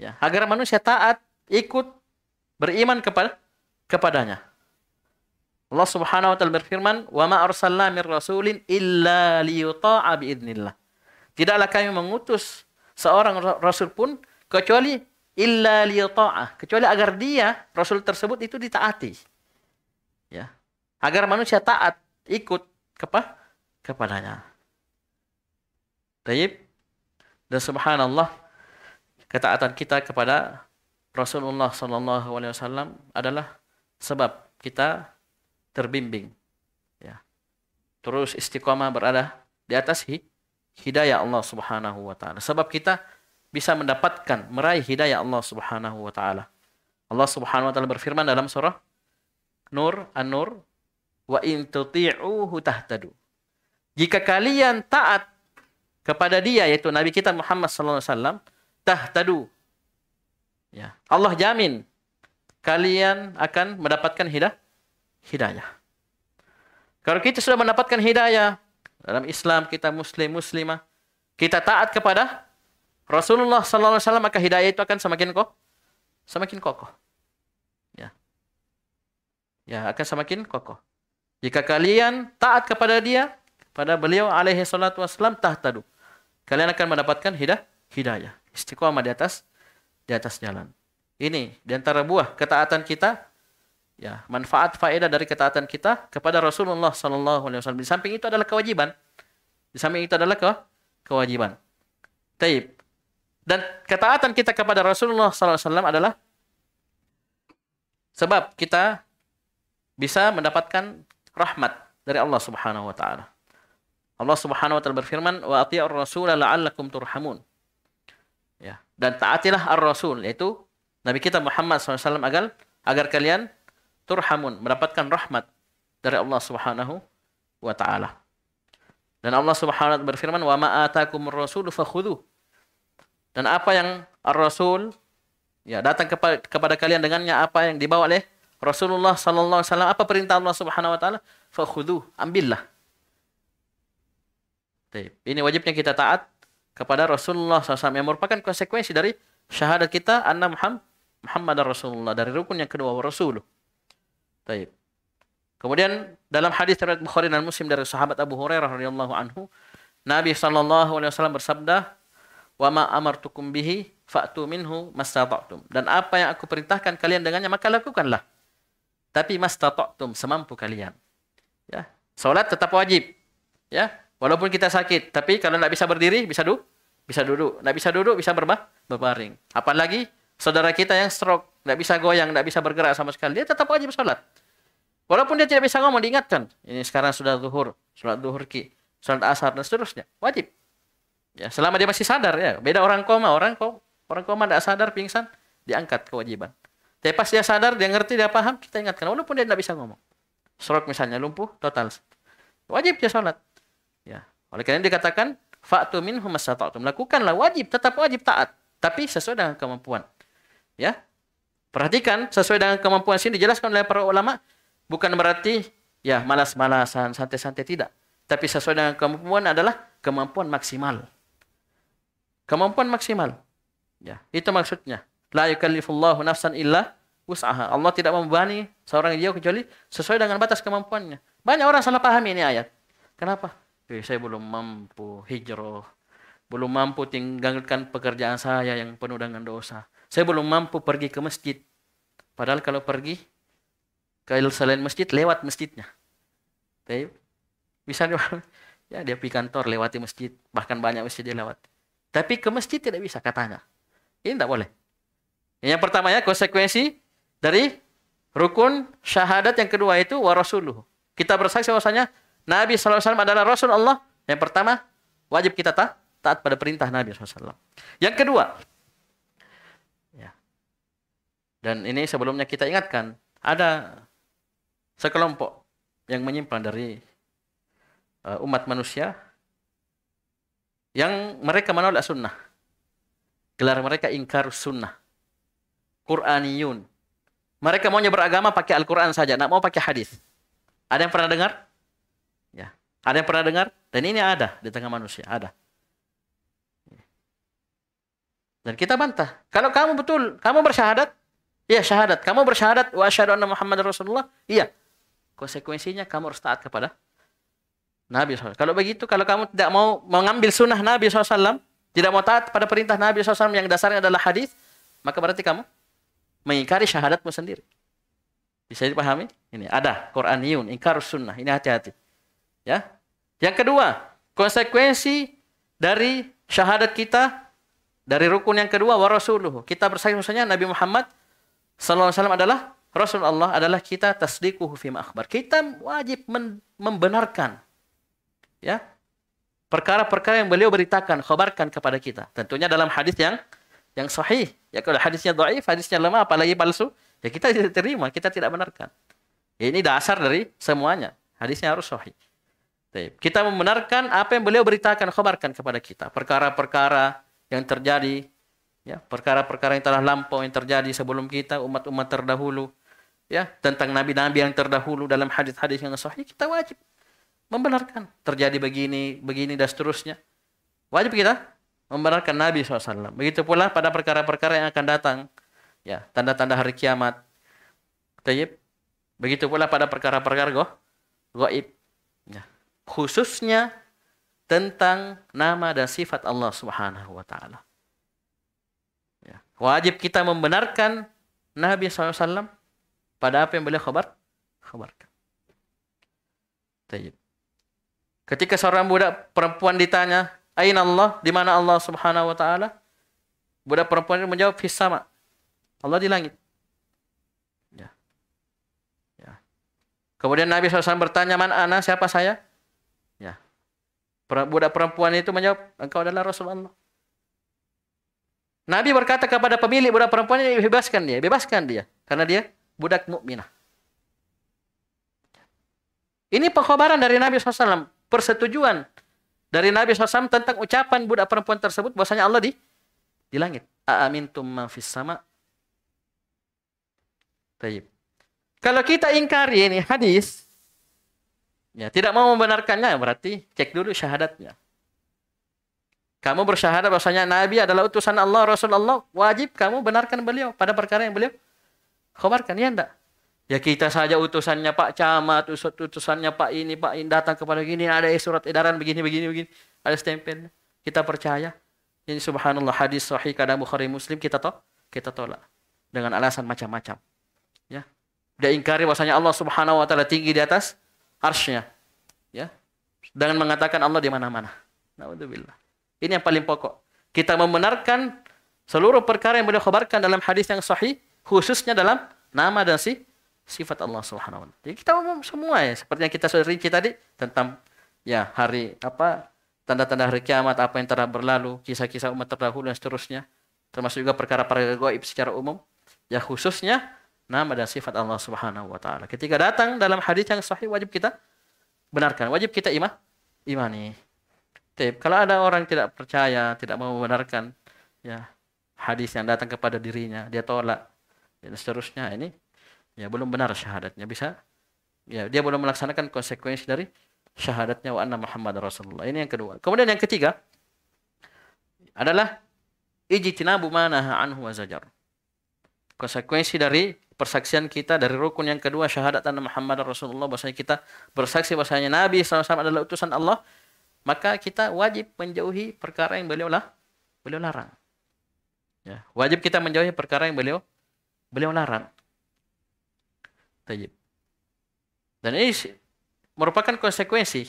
Ya, agar manusia taat, ikut beriman kepada kepadanya. Allah Subhanahu wa taala berfirman, "Wa ma arsalna mir rasulin illa liyuta'a idznillah." Tidaklah kami mengutus seorang rasul pun kecuali illa Taah, Kecuali agar dia, Rasul tersebut itu ditaati. Ya. Agar manusia taat, ikut kepa kepadanya. Taib. Dan subhanallah, ketaatan kita kepada Rasulullah Sallallahu Alaihi Wasallam adalah sebab kita terbimbing. Ya. Terus istiqamah berada di atas hidayah Allah Subhanahu Wa Taala. Sebab kita bisa mendapatkan meraih hidayah Allah Subhanahu wa taala. Allah Subhanahu wa taala berfirman dalam surah Nur An-Nur wa in tuti'uhu tahtadu. Jika kalian taat kepada dia yaitu Nabi kita Muhammad sallallahu alaihi wasallam tahtadu. Ya, Allah jamin kalian akan mendapatkan hidayah hidayah. Kalau kita sudah mendapatkan hidayah dalam Islam kita muslim muslimah, kita taat kepada Rasulullah sallallahu alaihi wasallam maka hidayah itu akan semakin kokoh. Semakin kokoh. Ya. Ya, akan semakin kokoh. Jika kalian taat kepada dia, pada beliau alaihi salatu wasallam tahtadu. Kalian akan mendapatkan hidah, hidayah. Istiqomah di atas di atas jalan. Ini di antara buah ketaatan kita ya, manfaat faedah dari ketaatan kita kepada Rasulullah sallallahu alaihi wasallam. Di samping itu adalah kewajiban. Di samping itu adalah ke kewajiban. Taib. Dan ketaatan kita kepada Rasulullah SAW adalah sebab kita bisa mendapatkan rahmat dari Allah Subhanahu wa taala. Allah Subhanahu wa taala berfirman, "Wa atii'ur Rasul la'allakum turhamun." Ya, dan taatilah ar-rasul yaitu Nabi kita Muhammad SAW agar agar kalian turhamun mendapatkan rahmat dari Allah Subhanahu wa taala. Dan Allah Subhanahu wa taala berfirman, "Wa ma ataakumur rasul fakhudhuh." Dan apa yang Rasul ya datang kepada kepada kalian dengannya apa yang dibawa oleh Rasulullah sallallahu alaihi wasallam apa perintah Allah Subhanahu wa taala fakhudhu ambillah. Tapi Ini wajibnya kita taat kepada Rasulullah SAW yang merupakan konsekuensi dari syahadat kita anna Muhammad Muhammad Rasulullah dari rukun yang kedua Rasul. Tapi Kemudian dalam hadis riwayat Bukhari dan Muslim dari sahabat Abu Hurairah radhiyallahu anhu Nabi Shallallahu alaihi wasallam bersabda wa ma amartukum bihi fa'tu minhu mastata'tum. Dan apa yang aku perintahkan kalian dengannya maka lakukanlah. Tapi mastata'tum semampu kalian. Ya. Salat tetap wajib. Ya. Walaupun kita sakit, tapi kalau tidak bisa berdiri bisa duduk, bisa duduk. Tidak bisa duduk bisa berbah, berbaring. Apalagi saudara kita yang stroke, tidak bisa goyang, tidak bisa bergerak sama sekali, dia tetap wajib salat. Walaupun dia tidak bisa ngomong diingatkan, ini sekarang sudah zuhur, salat zuhur ki, salat asar dan seterusnya, wajib. Ya, selama dia masih sadar ya. Beda orang koma, orang koma orang koma tidak sadar pingsan diangkat kewajiban. Tapi pas dia sadar, dia ngerti, dia paham, kita ingatkan walaupun dia tidak bisa ngomong. Stroke misalnya lumpuh total. Wajib dia sholat. Ya. Oleh karena dikatakan fa'tu minhum Lakukanlah wajib, tetap wajib taat, tapi sesuai dengan kemampuan. Ya. Perhatikan sesuai dengan kemampuan sini dijelaskan oleh para ulama bukan berarti ya malas-malasan, santai-santai tidak. Tapi sesuai dengan kemampuan adalah kemampuan maksimal. Kemampuan maksimal. Ya, itu maksudnya. La yukallifullahu nafsan illa usaha. Allah tidak membebani seorang jauh kecuali sesuai dengan batas kemampuannya. Banyak orang salah paham ini ayat. Kenapa? Eh, saya belum mampu hijrah. Belum mampu tinggalkan pekerjaan saya yang penuh dengan dosa. Saya belum mampu pergi ke masjid. Padahal kalau pergi ke selain masjid, lewat masjidnya. Tapi, bisa *laughs* ya dia pergi kantor lewati masjid bahkan banyak masjid dia lewati. Tapi ke masjid tidak bisa katanya. Ini tidak boleh. Yang pertamanya konsekuensi dari rukun syahadat yang kedua itu warasuluh. Kita bersaksi bahwasanya Nabi SAW adalah Rasul Allah. Yang pertama wajib kita taat, taat pada perintah Nabi SAW. Yang kedua, ya. dan ini sebelumnya kita ingatkan, ada sekelompok yang menyimpang dari uh, umat manusia yang mereka menolak sunnah. Gelar mereka ingkar sunnah. Quraniyun. Mereka maunya beragama pakai Al-Quran saja, Nak mau pakai hadis. Ada yang pernah dengar? Ya. Ada yang pernah dengar? Dan ini ada di tengah manusia, ada. Dan kita bantah. Kalau kamu betul, kamu bersyahadat, iya syahadat. Kamu bersyahadat, wa syahadu anna Muhammad Rasulullah, iya. Konsekuensinya kamu harus taat kepada Nabi SAW. Kalau begitu, kalau kamu tidak mau mengambil sunnah Nabi SAW, tidak mau taat pada perintah Nabi SAW yang dasarnya adalah hadis, maka berarti kamu mengingkari syahadatmu sendiri. Bisa dipahami? Ini ada Quran Yun, ingkar sunnah. Ini hati-hati. Ya. Yang kedua, konsekuensi dari syahadat kita dari rukun yang kedua wa Kita bersaksi misalnya Nabi Muhammad sallallahu alaihi wasallam adalah Rasulullah adalah kita tasdiquhu fi akhbar. Kita wajib membenarkan ya perkara-perkara yang beliau beritakan, khabarkan kepada kita. Tentunya dalam hadis yang yang sahih. Ya kalau hadisnya dhaif, hadisnya lemah apalagi palsu, ya kita tidak terima, kita tidak benarkan. Ya, ini dasar dari semuanya. Hadisnya harus sahih. Kita membenarkan apa yang beliau beritakan, khabarkan kepada kita. Perkara-perkara yang terjadi, ya perkara-perkara yang telah lampau yang terjadi sebelum kita, umat-umat terdahulu, ya tentang nabi-nabi yang terdahulu dalam hadis-hadis yang sahih, kita wajib membenarkan terjadi begini, begini dan seterusnya. Wajib kita membenarkan Nabi SAW. Begitu pula pada perkara-perkara yang akan datang, ya tanda-tanda hari kiamat. Tayyib. Begitu pula pada perkara-perkara go, goib. Ya. Khususnya tentang nama dan sifat Allah Subhanahu wa taala. Ya. Wajib kita membenarkan Nabi SAW pada apa yang beliau khabar khabarkan. Tayyib. Ketika seorang budak perempuan ditanya, "Aina Allah?" Di mana Allah Subhanahu wa taala? Budak perempuan itu menjawab, "Fis sama." Allah di langit. Ya. Ya. Kemudian Nabi SAW bertanya, "Man ana? Siapa saya?" Ya. Budak perempuan itu menjawab, "Engkau adalah Rasulullah." Nabi berkata kepada pemilik budak perempuan ini, "Bebaskan dia, bebaskan dia." Karena dia budak mukminah. Ini pengkhabaran dari Nabi SAW persetujuan dari Nabi SAW tentang ucapan budak perempuan tersebut bahwasanya Allah di di langit. Amin ma fis sama. Taib. Kalau kita ingkari ini hadis, ya tidak mau membenarkannya berarti cek dulu syahadatnya. Kamu bersyahadat bahwasanya Nabi adalah utusan Allah, Rasulullah, wajib kamu benarkan beliau pada perkara yang beliau khabarkan, ya enggak? Ya kita saja utusannya Pak Camat, utusannya Pak ini, Pak ini datang kepada gini, ada surat edaran begini, begini, begini. Ada stempel Kita percaya. Ini subhanallah hadis sahih kadang Bukhari Muslim kita toh kita tolak dengan alasan macam-macam. Ya. Dia ingkari bahwasanya Allah Subhanahu wa taala tinggi di atas arsy nya Ya. Dengan mengatakan Allah di mana-mana. Nauzubillah. Ini yang paling pokok. Kita membenarkan seluruh perkara yang beliau khabarkan dalam hadis yang sahih khususnya dalam nama dan si sifat Allah Subhanahu wa taala. Jadi kita umum semua ya, seperti yang kita sudah rinci tadi tentang ya hari apa tanda-tanda hari kiamat, apa yang telah berlalu, kisah-kisah umat terdahulu dan seterusnya, termasuk juga perkara-perkara gaib secara umum. Ya khususnya nama dan sifat Allah Subhanahu wa taala. Ketika datang dalam hadis yang sahih wajib kita benarkan, wajib kita imah imani. Tip, kalau ada orang tidak percaya, tidak mau membenarkan ya hadis yang datang kepada dirinya, dia tolak dan seterusnya ini ya belum benar syahadatnya bisa ya dia belum melaksanakan konsekuensi dari syahadatnya wa anna Muhammad Rasulullah. Ini yang kedua. Kemudian yang ketiga adalah ijtinabu manaha anhu wa zajar. Konsekuensi dari persaksian kita dari rukun yang kedua syahadat anna Muhammad Rasulullah bahwasanya kita bersaksi bahwasanya Nabi SAW adalah utusan Allah, maka kita wajib menjauhi perkara yang beliau lah beliau larang. Ya, wajib kita menjauhi perkara yang beliau beliau larang. Tayyib. Dan ini merupakan konsekuensi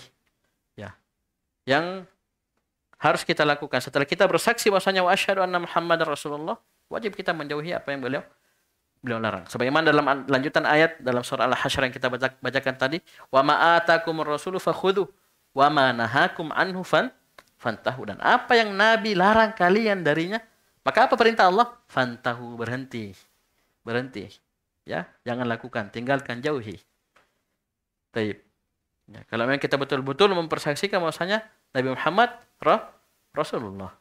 ya yang harus kita lakukan setelah kita bersaksi bahwasanya wa asyhadu anna Muhammadar Rasulullah wajib kita menjauhi apa yang beliau beliau larang. Sebagaimana dalam lanjutan ayat dalam surah Al-Hasyr yang kita baca, bacakan tadi, "Wa ma atakumur rasulu fakhudhu wa ma nahakum anhu fan fantahu." Dan apa yang Nabi larang kalian darinya, maka apa perintah Allah? Fantahu, berhenti. Berhenti. Ya, jangan lakukan, tinggalkan, jauhi. Taib. Ya, kalau memang kita betul-betul mempersaksikan bahwasanya Nabi Muhammad rah, Rasulullah.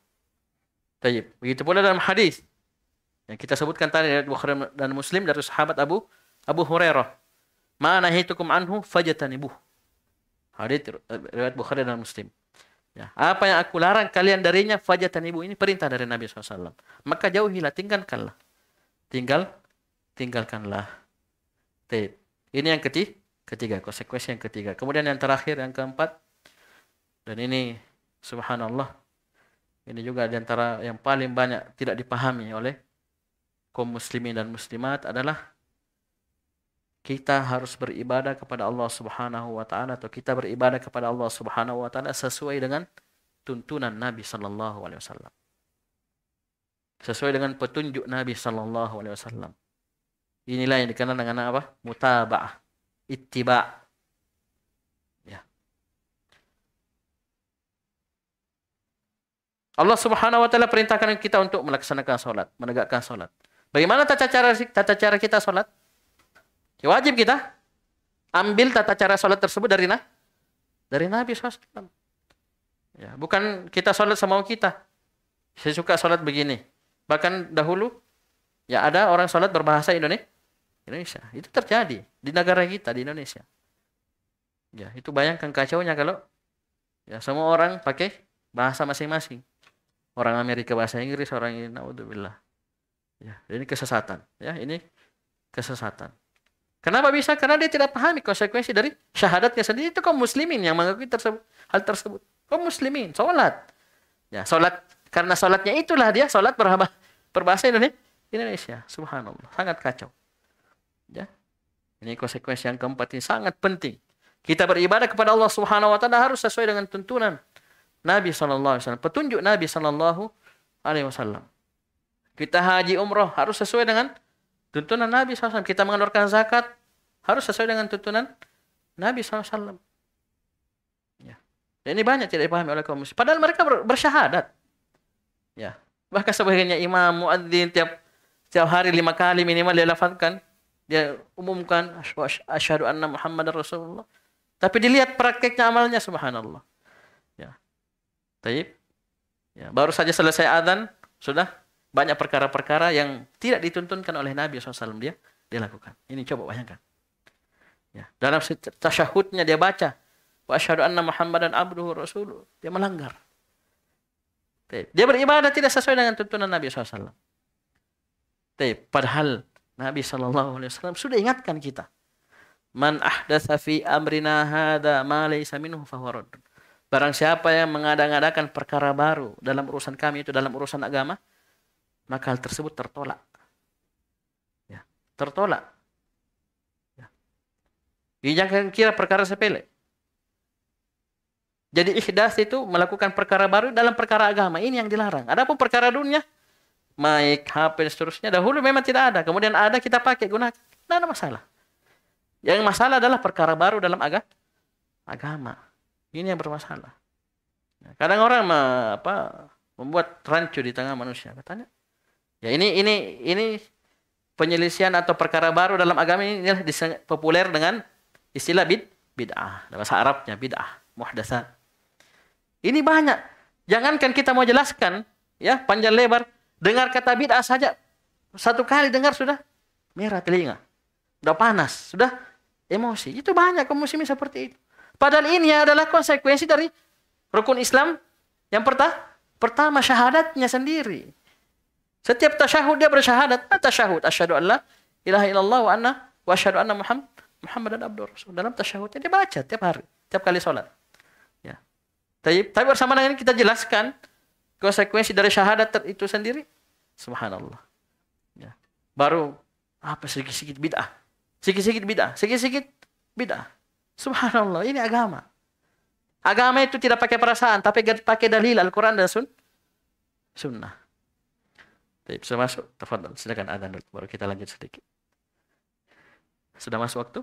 Taib. Begitu pula dalam hadis yang kita sebutkan tadi dari Bukhari dan Muslim dari sahabat Abu Abu Hurairah. Ma nahitukum anhu fajtanibuh. Hadis eh, riwayat Bukhari dan Muslim. Ya, apa yang aku larang kalian darinya fajatan ibu ini perintah dari Nabi SAW. Maka jauhilah, tinggalkanlah. Tinggal tinggalkanlah Ini yang ketiga, ketiga konsekuensi yang ketiga. Kemudian yang terakhir yang keempat dan ini subhanallah ini juga di antara yang paling banyak tidak dipahami oleh kaum muslimin dan muslimat adalah kita harus beribadah kepada Allah Subhanahu wa taala atau kita beribadah kepada Allah Subhanahu wa taala sesuai dengan tuntunan Nabi sallallahu alaihi wasallam. Sesuai dengan petunjuk Nabi sallallahu alaihi wasallam. Inilah yang dikenal dengan apa? Mutaba'ah, ittiba'. Ya. Allah Subhanahu wa taala perintahkan kita untuk melaksanakan salat, menegakkan salat. Bagaimana tata cara tata cara kita salat? Ya wajib kita ambil tata cara salat tersebut dari nah dari Nabi SAW. Ya, bukan kita salat semau kita. Saya suka salat begini. Bahkan dahulu ya ada orang salat berbahasa Indonesia Indonesia. Itu terjadi di negara kita di Indonesia. Ya, itu bayangkan kacaunya kalau ya semua orang pakai bahasa masing-masing. Orang Amerika bahasa Inggris, orang ini naudzubillah. Ya, ini kesesatan, ya, ini kesesatan. Kenapa bisa? Karena dia tidak pahami konsekuensi dari syahadatnya sendiri. Itu kaum muslimin yang mengakui tersebut, hal tersebut. Kaum muslimin, sholat. Ya, sholat. Karena sholatnya itulah dia sholat berbahasa Indonesia. Indonesia. Subhanallah. Sangat kacau. Ya. Ini konsekuensi yang keempat ini sangat penting. Kita beribadah kepada Allah Subhanahu wa taala harus sesuai dengan tuntunan Nabi sallallahu alaihi wasallam, petunjuk Nabi sallallahu alaihi wasallam. Kita haji umroh harus sesuai dengan tuntunan Nabi alaihi wasallam. Kita mengeluarkan zakat harus sesuai dengan tuntunan Nabi wasallam. Ya. ini banyak tidak dipahami oleh kaum muslim. Padahal mereka bersyahadat. Ya. Bahkan sebagainya imam, muadzin tiap tiap hari lima kali minimal dia lafazkan dia umumkan asyhadu anna Muhammadar Rasulullah. Tapi dilihat prakteknya amalnya subhanallah. Ya. Taib. Ya, baru saja selesai adzan sudah banyak perkara-perkara yang tidak dituntunkan oleh Nabi SAW dia dia lakukan. Ini coba bayangkan. Ya, dalam tasyahudnya dia baca wa asyhadu anna Muhammadan abduhu Dia melanggar. Taib. Dia beribadah tidak sesuai dengan tuntunan Nabi SAW. Taib. Padahal Nabi Shallallahu Alaihi Wasallam sudah ingatkan kita. Man ahdatsa fi amrina hada ma laysa minhu Barang siapa yang mengadang-adakan perkara baru dalam urusan kami itu dalam urusan agama, maka hal tersebut tertolak. Ya, tertolak. Ya. Jangan kira perkara sepele. Jadi ihdas itu melakukan perkara baru dalam perkara agama. Ini yang dilarang. Adapun perkara dunia, mic, HP, dan seterusnya. Dahulu memang tidak ada. Kemudian ada, kita pakai, gunakan. Tidak ada masalah. Yang masalah adalah perkara baru dalam agama. agama. Ini yang bermasalah. Nah, kadang orang apa, membuat rancu di tengah manusia. Katanya, ya ini ini ini penyelisian atau perkara baru dalam agama ini adalah populer dengan istilah bid bid'ah. Bahasa Arabnya bid'ah, muhdasat. Ini banyak. Jangankan kita mau jelaskan, ya panjang lebar, Dengar kata bid'ah saja satu kali dengar sudah merah telinga. Sudah panas, sudah emosi. Itu banyak kaum muslimin seperti itu. Padahal ini adalah konsekuensi dari rukun Islam yang pertama pertama syahadatnya sendiri. Setiap tasyahud dia bersyahadat, tasyahud asyhadu alla ilaha illallah wa anna wa asyhadu anna Muhammad Muhammad abdul rasul Dalam tasyahudnya dia baca tiap hari, tiap kali sholat. Ya. Tapi, tapi bersama dengan ini kita jelaskan konsekuensi dari syahadat itu sendiri subhanallah ya. baru apa sedikit-sedikit bid'ah sedikit-sedikit bid'ah sedikit-sedikit bid'ah subhanallah ini agama agama itu tidak pakai perasaan tapi pakai dalil Al-Quran dan sun sunnah Baik, sudah masuk. Tafadhol, silakan adzan dulu baru kita lanjut sedikit. Sudah masuk waktu?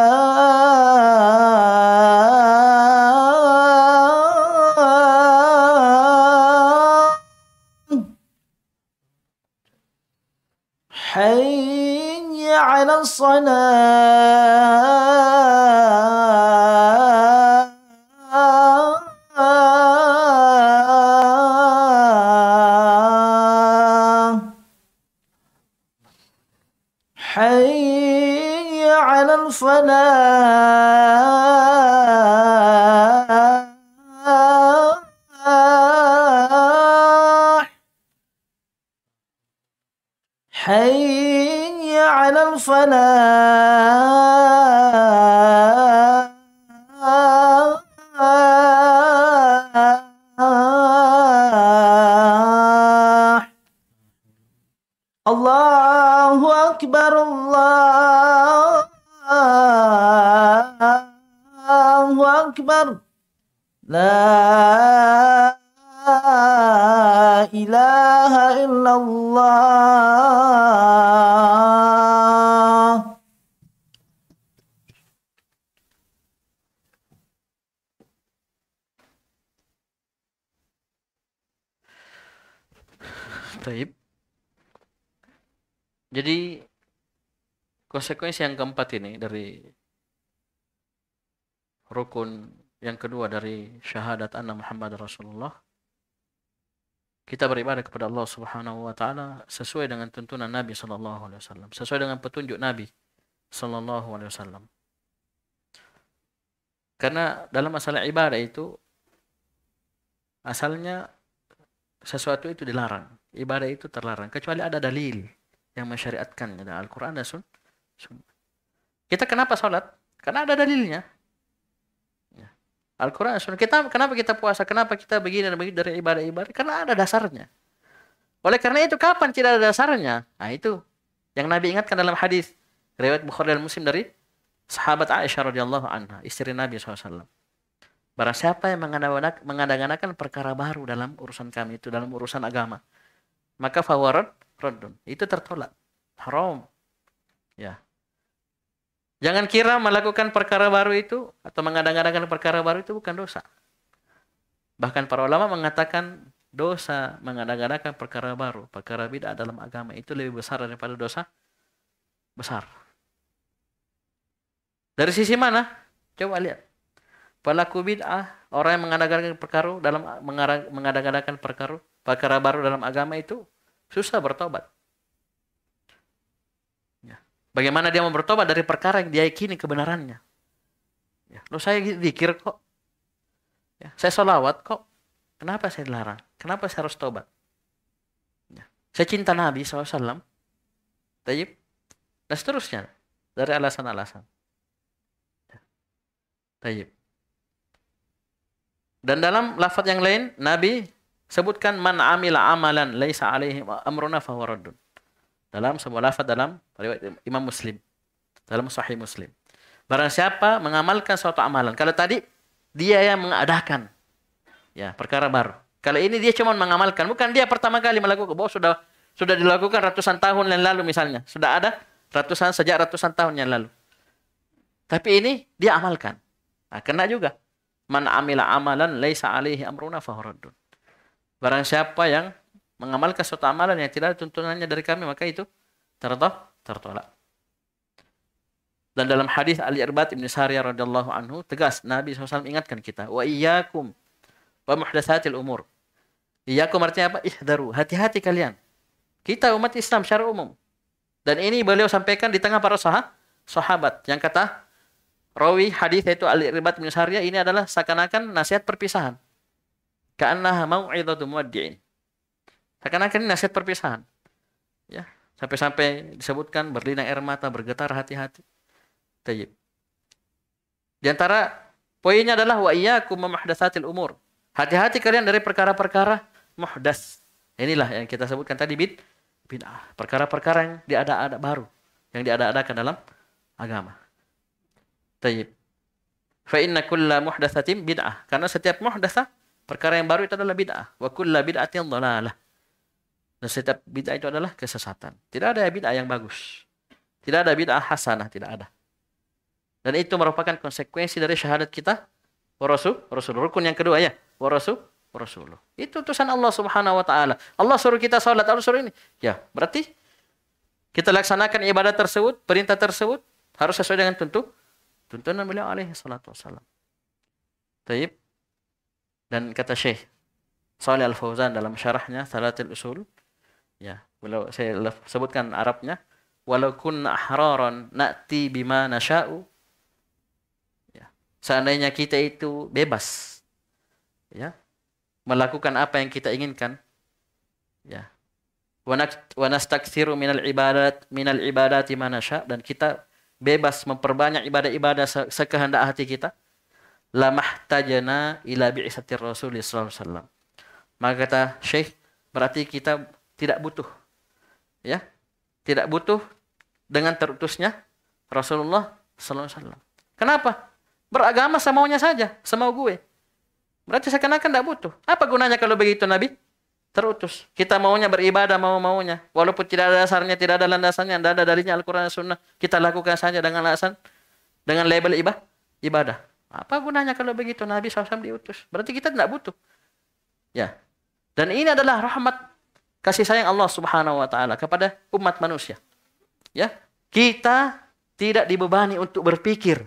الصلاة konsekuensi yang keempat ini dari rukun yang kedua dari syahadat anna Muhammad Rasulullah kita beribadah kepada Allah Subhanahu wa taala sesuai dengan tuntunan Nabi sallallahu alaihi wasallam, sesuai dengan petunjuk Nabi sallallahu alaihi wasallam. Karena dalam masalah ibadah itu asalnya sesuatu itu dilarang. Ibadah itu terlarang kecuali ada dalil yang mensyariatkannya ada Al-Qur'an dan sun sunnah. Kita kenapa sholat? Karena ada dalilnya. Ya. Al-Quran, kita kenapa kita puasa? Kenapa kita begini dan begini dari ibadah-ibadah? Karena ada dasarnya. Oleh karena itu kapan tidak ada dasarnya? Nah itu yang Nabi ingatkan dalam hadis riwayat Bukhari dan Muslim dari sahabat Aisyah radhiyallahu anha, istri Nabi SAW. Barang siapa yang mengadakan perkara baru dalam urusan kami itu, dalam urusan agama, maka fawarat raddun. Itu tertolak. Haram. Ya. Jangan kira melakukan perkara baru itu atau mengadang adangkan perkara baru itu bukan dosa. Bahkan para ulama mengatakan dosa mengadang-adakan perkara baru, perkara bid'ah dalam agama itu lebih besar daripada dosa besar. Dari sisi mana? Coba lihat. Pelaku bid'ah, orang yang mengadang-adangkan perkara dalam mengadang-adangkan perkara perkara baru dalam agama itu susah bertobat. Bagaimana dia mau bertobat dari perkara yang dia yakini kebenarannya. Ya, lo saya dikir kok. Ya, saya sholawat kok. Kenapa saya dilarang? Kenapa saya harus tobat? Ya. Saya cinta Nabi SAW. Tajib. Dan seterusnya. Dari alasan-alasan. Ya. Tajib. Dan dalam lafaz yang lain, Nabi sebutkan man amila amalan laisa alaihi amruna fahuwa raddun dalam sebuah lafaz dalam riwayat Imam Muslim dalam Sahih Muslim. Barang siapa mengamalkan suatu amalan. Kalau tadi dia yang mengadakan ya perkara baru. Kalau ini dia cuma mengamalkan, bukan dia pertama kali melakukan. Bahwa oh, sudah sudah dilakukan ratusan tahun yang lalu misalnya. Sudah ada ratusan sejak ratusan tahun yang lalu. Tapi ini dia amalkan. Nah, kena juga. Man amila amalan laisa alaihi amruna fahuradun. Barang siapa yang mengamalkan suatu amalan yang tidak ada tuntunannya dari kami maka itu tertolak tertolak dan dalam hadis Ali Arbat bin Sariyah radhiyallahu anhu tegas Nabi SAW ingatkan kita wa iyyakum wa muhdatsatil umur iyyakum artinya apa ihdaru hati-hati kalian kita umat Islam secara umum dan ini beliau sampaikan di tengah para sah sahabat yang kata rawi hadis itu Ali Arbat bin Sariyah ini adalah seakan-akan nasihat perpisahan ka'annaha mau'izatu muwaddi'in Seakan-akan nasihat perpisahan. Ya, sampai-sampai disebutkan berlinang air mata, bergetar hati-hati. Tayyib. Di antara poinnya adalah wa iyyakum mamahdatsatil umur. Hati-hati kalian dari perkara-perkara muhdas. Inilah yang kita sebutkan tadi bid bid'ah, perkara-perkara yang diada-ada baru, yang diada-adakan dalam agama. Tayyib. Fa inna kulla muhdatsatin bid'ah. Karena setiap muhdatsah perkara yang baru itu adalah bid'ah. Wa kulla bid'atin dhalalah. Dan setiap bid'ah itu adalah kesesatan. Tidak ada bid'ah yang bagus. Tidak ada bid'ah hasanah, tidak ada. Dan itu merupakan konsekuensi dari syahadat kita. Warasul, Rasul. Rukun yang kedua ya. Warasul, Rasul. Itu utusan Allah subhanahu wa ta'ala. Allah suruh kita sholat, Allah suruh ini. Ya, berarti kita laksanakan ibadah tersebut, perintah tersebut, harus sesuai dengan tentu tuntunan beliau alaihi salatu wassalam. Taib. Dan kata Syekh Salih Al-Fauzan dalam syarahnya Salatul Usul, ya beliau saya sebutkan Arabnya walau kunna ahraron na'ti bima nasha'u ya seandainya kita itu bebas ya melakukan apa yang kita inginkan ya wa nastakthiru minal ibadat minal ibadati ma nasha dan kita bebas memperbanyak ibadah-ibadah sekehendak hati kita mahtajana ila bi'isatir rasul sallallahu alaihi wasallam maka kata syekh berarti kita tidak butuh. Ya. Tidak butuh dengan terutusnya Rasulullah sallallahu alaihi wasallam. Kenapa? Beragama semaunya saja, semau gue. Berarti seakan-akan tidak butuh. Apa gunanya kalau begitu Nabi? Terutus. Kita maunya beribadah mau-maunya. Walaupun tidak ada dasarnya, tidak ada landasannya, tidak ada darinya Al-Quran dan Sunnah. Kita lakukan saja dengan alasan, dengan label ibadah. ibadah. Apa gunanya kalau begitu Nabi SAW diutus? Berarti kita tidak butuh. Ya. Dan ini adalah rahmat kasih sayang Allah Subhanahu wa taala kepada umat manusia. Ya, kita tidak dibebani untuk berpikir.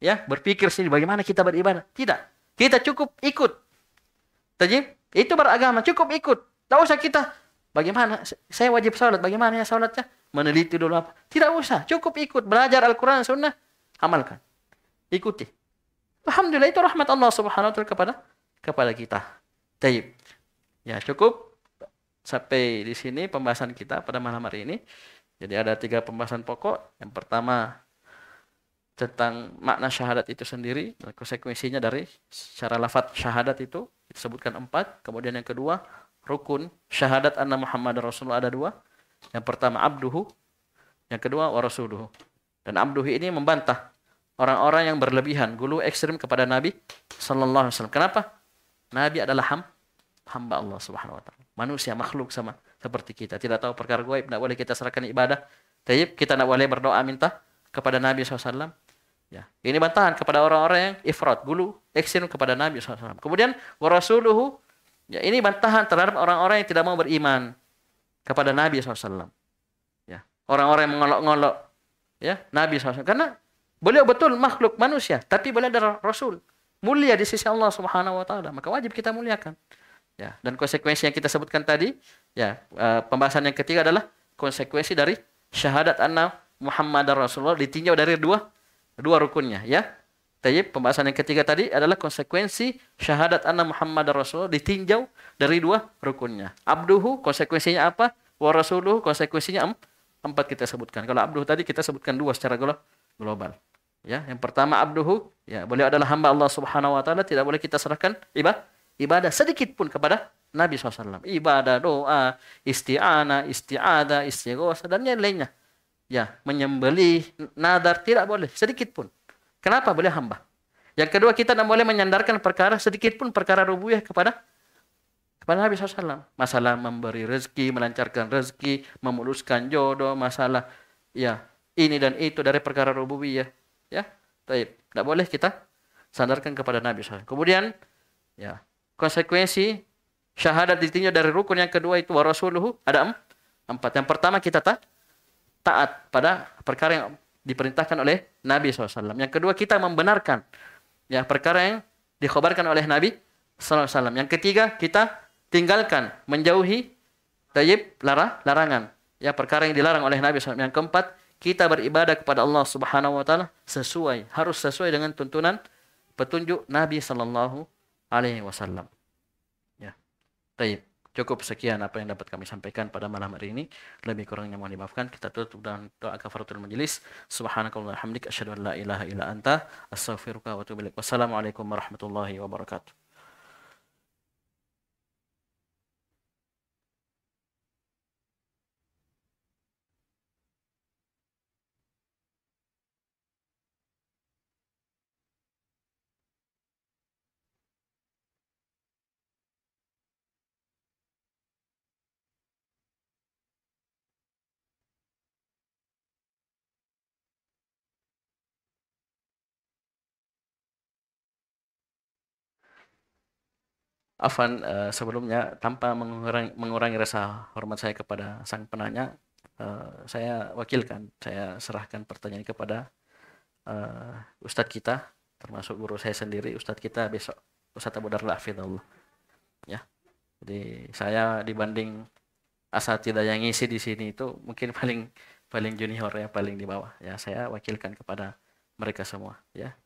Ya, berpikir sendiri bagaimana kita beribadah. Tidak. Kita cukup ikut. Tajib, itu beragama, cukup ikut. Tidak usah kita bagaimana saya wajib salat, bagaimana ya salatnya? Meneliti dulu apa? Tidak usah, cukup ikut belajar Al-Qur'an Sunnah, amalkan. Ikuti. Alhamdulillah itu rahmat Allah Subhanahu wa taala kepada kepada kita. Taib. Ya, cukup sampai di sini pembahasan kita pada malam hari ini. Jadi ada tiga pembahasan pokok. Yang pertama tentang makna syahadat itu sendiri dan konsekuensinya dari secara lafat syahadat itu disebutkan empat. Kemudian yang kedua rukun syahadat anna Muhammad Rasulullah ada dua. Yang pertama abduhu, yang kedua warasuluhu. Dan abduhu ini membantah orang-orang yang berlebihan, gulu ekstrim kepada Nabi Sallallahu Alaihi Wasallam. Kenapa? Nabi adalah hamba hamba Allah Subhanahu wa taala. Manusia makhluk sama seperti kita, tidak tahu perkara gaib, tidak boleh kita serahkan ibadah. Tapi kita tidak boleh berdoa minta kepada Nabi SAW. Ya, ini bantahan kepada orang-orang yang ifrat, gulu, eksin kepada Nabi SAW. Kemudian warasuluhu, ya ini bantahan terhadap orang-orang yang tidak mau beriman kepada Nabi SAW. Ya, orang-orang yang mengolok-ngolok ya Nabi SAW. Karena beliau betul makhluk manusia, tapi beliau adalah Rasul. Mulia di sisi Allah Subhanahu wa taala, maka wajib kita muliakan. Ya, dan konsekuensi yang kita sebutkan tadi, ya, uh, pembahasan yang ketiga adalah konsekuensi dari syahadat anna Muhammad Rasulullah ditinjau dari dua dua rukunnya, ya. Jadi pembahasan yang ketiga tadi adalah konsekuensi syahadat anna Muhammad Rasulullah ditinjau dari dua rukunnya. Abduhu konsekuensinya apa? Wa rasuluhu konsekuensinya empat kita sebutkan. Kalau abduhu tadi kita sebutkan dua secara global. Ya, yang pertama abduhu, ya beliau adalah hamba Allah Subhanahu wa taala, tidak boleh kita serahkan ibadah ibadah sedikit pun kepada Nabi SAW. Ibadah, doa, isti'ana, isti'ada, istighosa, dan yang lainnya. Ya, menyembeli nadar, tidak boleh, sedikit pun. Kenapa boleh hamba? Yang kedua, kita tidak boleh menyandarkan perkara, sedikit pun perkara rubuhnya kepada kepada Nabi SAW. Masalah memberi rezeki, melancarkan rezeki, memuluskan jodoh, masalah ya ini dan itu dari perkara rububiyah. Ya, Taib. Tidak boleh kita sandarkan kepada Nabi SAW. Kemudian, ya, konsekuensi syahadat ditinjau dari rukun yang kedua itu warasuluhu ada empat. Yang pertama kita ta taat pada perkara yang diperintahkan oleh Nabi SAW. Yang kedua kita membenarkan ya perkara yang dikhabarkan oleh Nabi SAW. Yang ketiga kita tinggalkan menjauhi tayyib lara larangan ya perkara yang dilarang oleh Nabi SAW. Yang keempat kita beribadah kepada Allah Subhanahu wa taala sesuai harus sesuai dengan tuntunan petunjuk Nabi saw alaihi wasallam. Ya. Taib. Cukup sekian apa yang dapat kami sampaikan pada malam hari ini. Lebih kurangnya mohon dimaafkan. Kita tutup dengan doa kafaratul majlis. Subhanakallahumma hamdik asyhadu an la ilaha illa anta astaghfiruka wa atubu ilaik. Wassalamualaikum warahmatullahi wabarakatuh. Afan uh, sebelumnya tanpa mengurangi, mengurangi rasa hormat saya kepada sang penanya uh, saya wakilkan saya serahkan pertanyaan kepada uh, Ustadz kita termasuk guru saya sendiri Ustadz kita besok Ustadz Abu Darla Allah. ya jadi saya dibanding asal tidak yang ngisi di sini itu mungkin paling paling junior ya paling di bawah ya saya wakilkan kepada mereka semua ya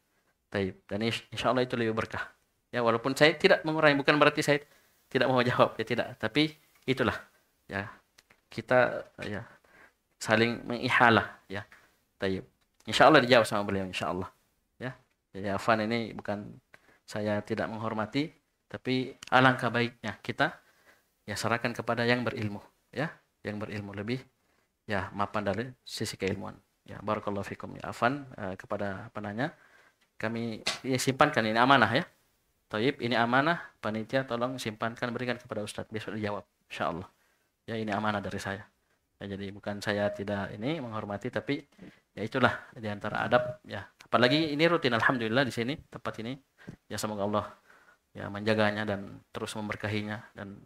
Taib. dan insya Allah itu lebih berkah ya walaupun saya tidak mengurangi bukan berarti saya tidak mau jawab ya tidak tapi itulah ya kita ya saling mengihalah ya tayyib insyaallah dijawab sama beliau insyaallah ya jadi Afan ini bukan saya tidak menghormati tapi alangkah baiknya kita ya serahkan kepada yang berilmu ya yang berilmu lebih ya mapan dari sisi keilmuan ya barakallahu fikum ya Afan eh, kepada penanya kami ya, simpankan ini amanah ya Taib, ini amanah, panitia tolong simpankan berikan kepada Ustadz besok dijawab, insya Allah. Ya ini amanah dari saya. Ya, jadi bukan saya tidak ini menghormati, tapi ya itulah diantara adab ya. Apalagi ini rutin, alhamdulillah di sini tempat ini ya semoga Allah ya menjaganya dan terus memberkahinya dan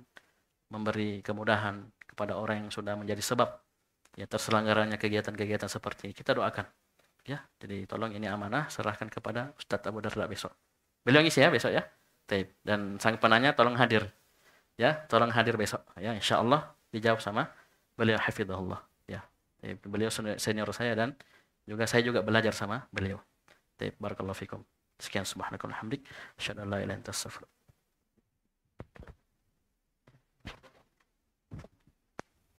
memberi kemudahan kepada orang yang sudah menjadi sebab ya terselenggaranya kegiatan-kegiatan seperti ini. Kita doakan ya. Jadi tolong ini amanah serahkan kepada Ustadz Abu Darda besok. Beliau ngisi ya besok ya. tape Dan sang penanya tolong hadir. Ya, tolong hadir besok. Ya, insya Allah dijawab sama beliau hafidhullah. Ya. Taip. Beliau senior saya dan juga saya juga belajar sama beliau. tape Barakallahu fikum. Sekian subhanakallahumdik. Asyhadu an la ilaha illa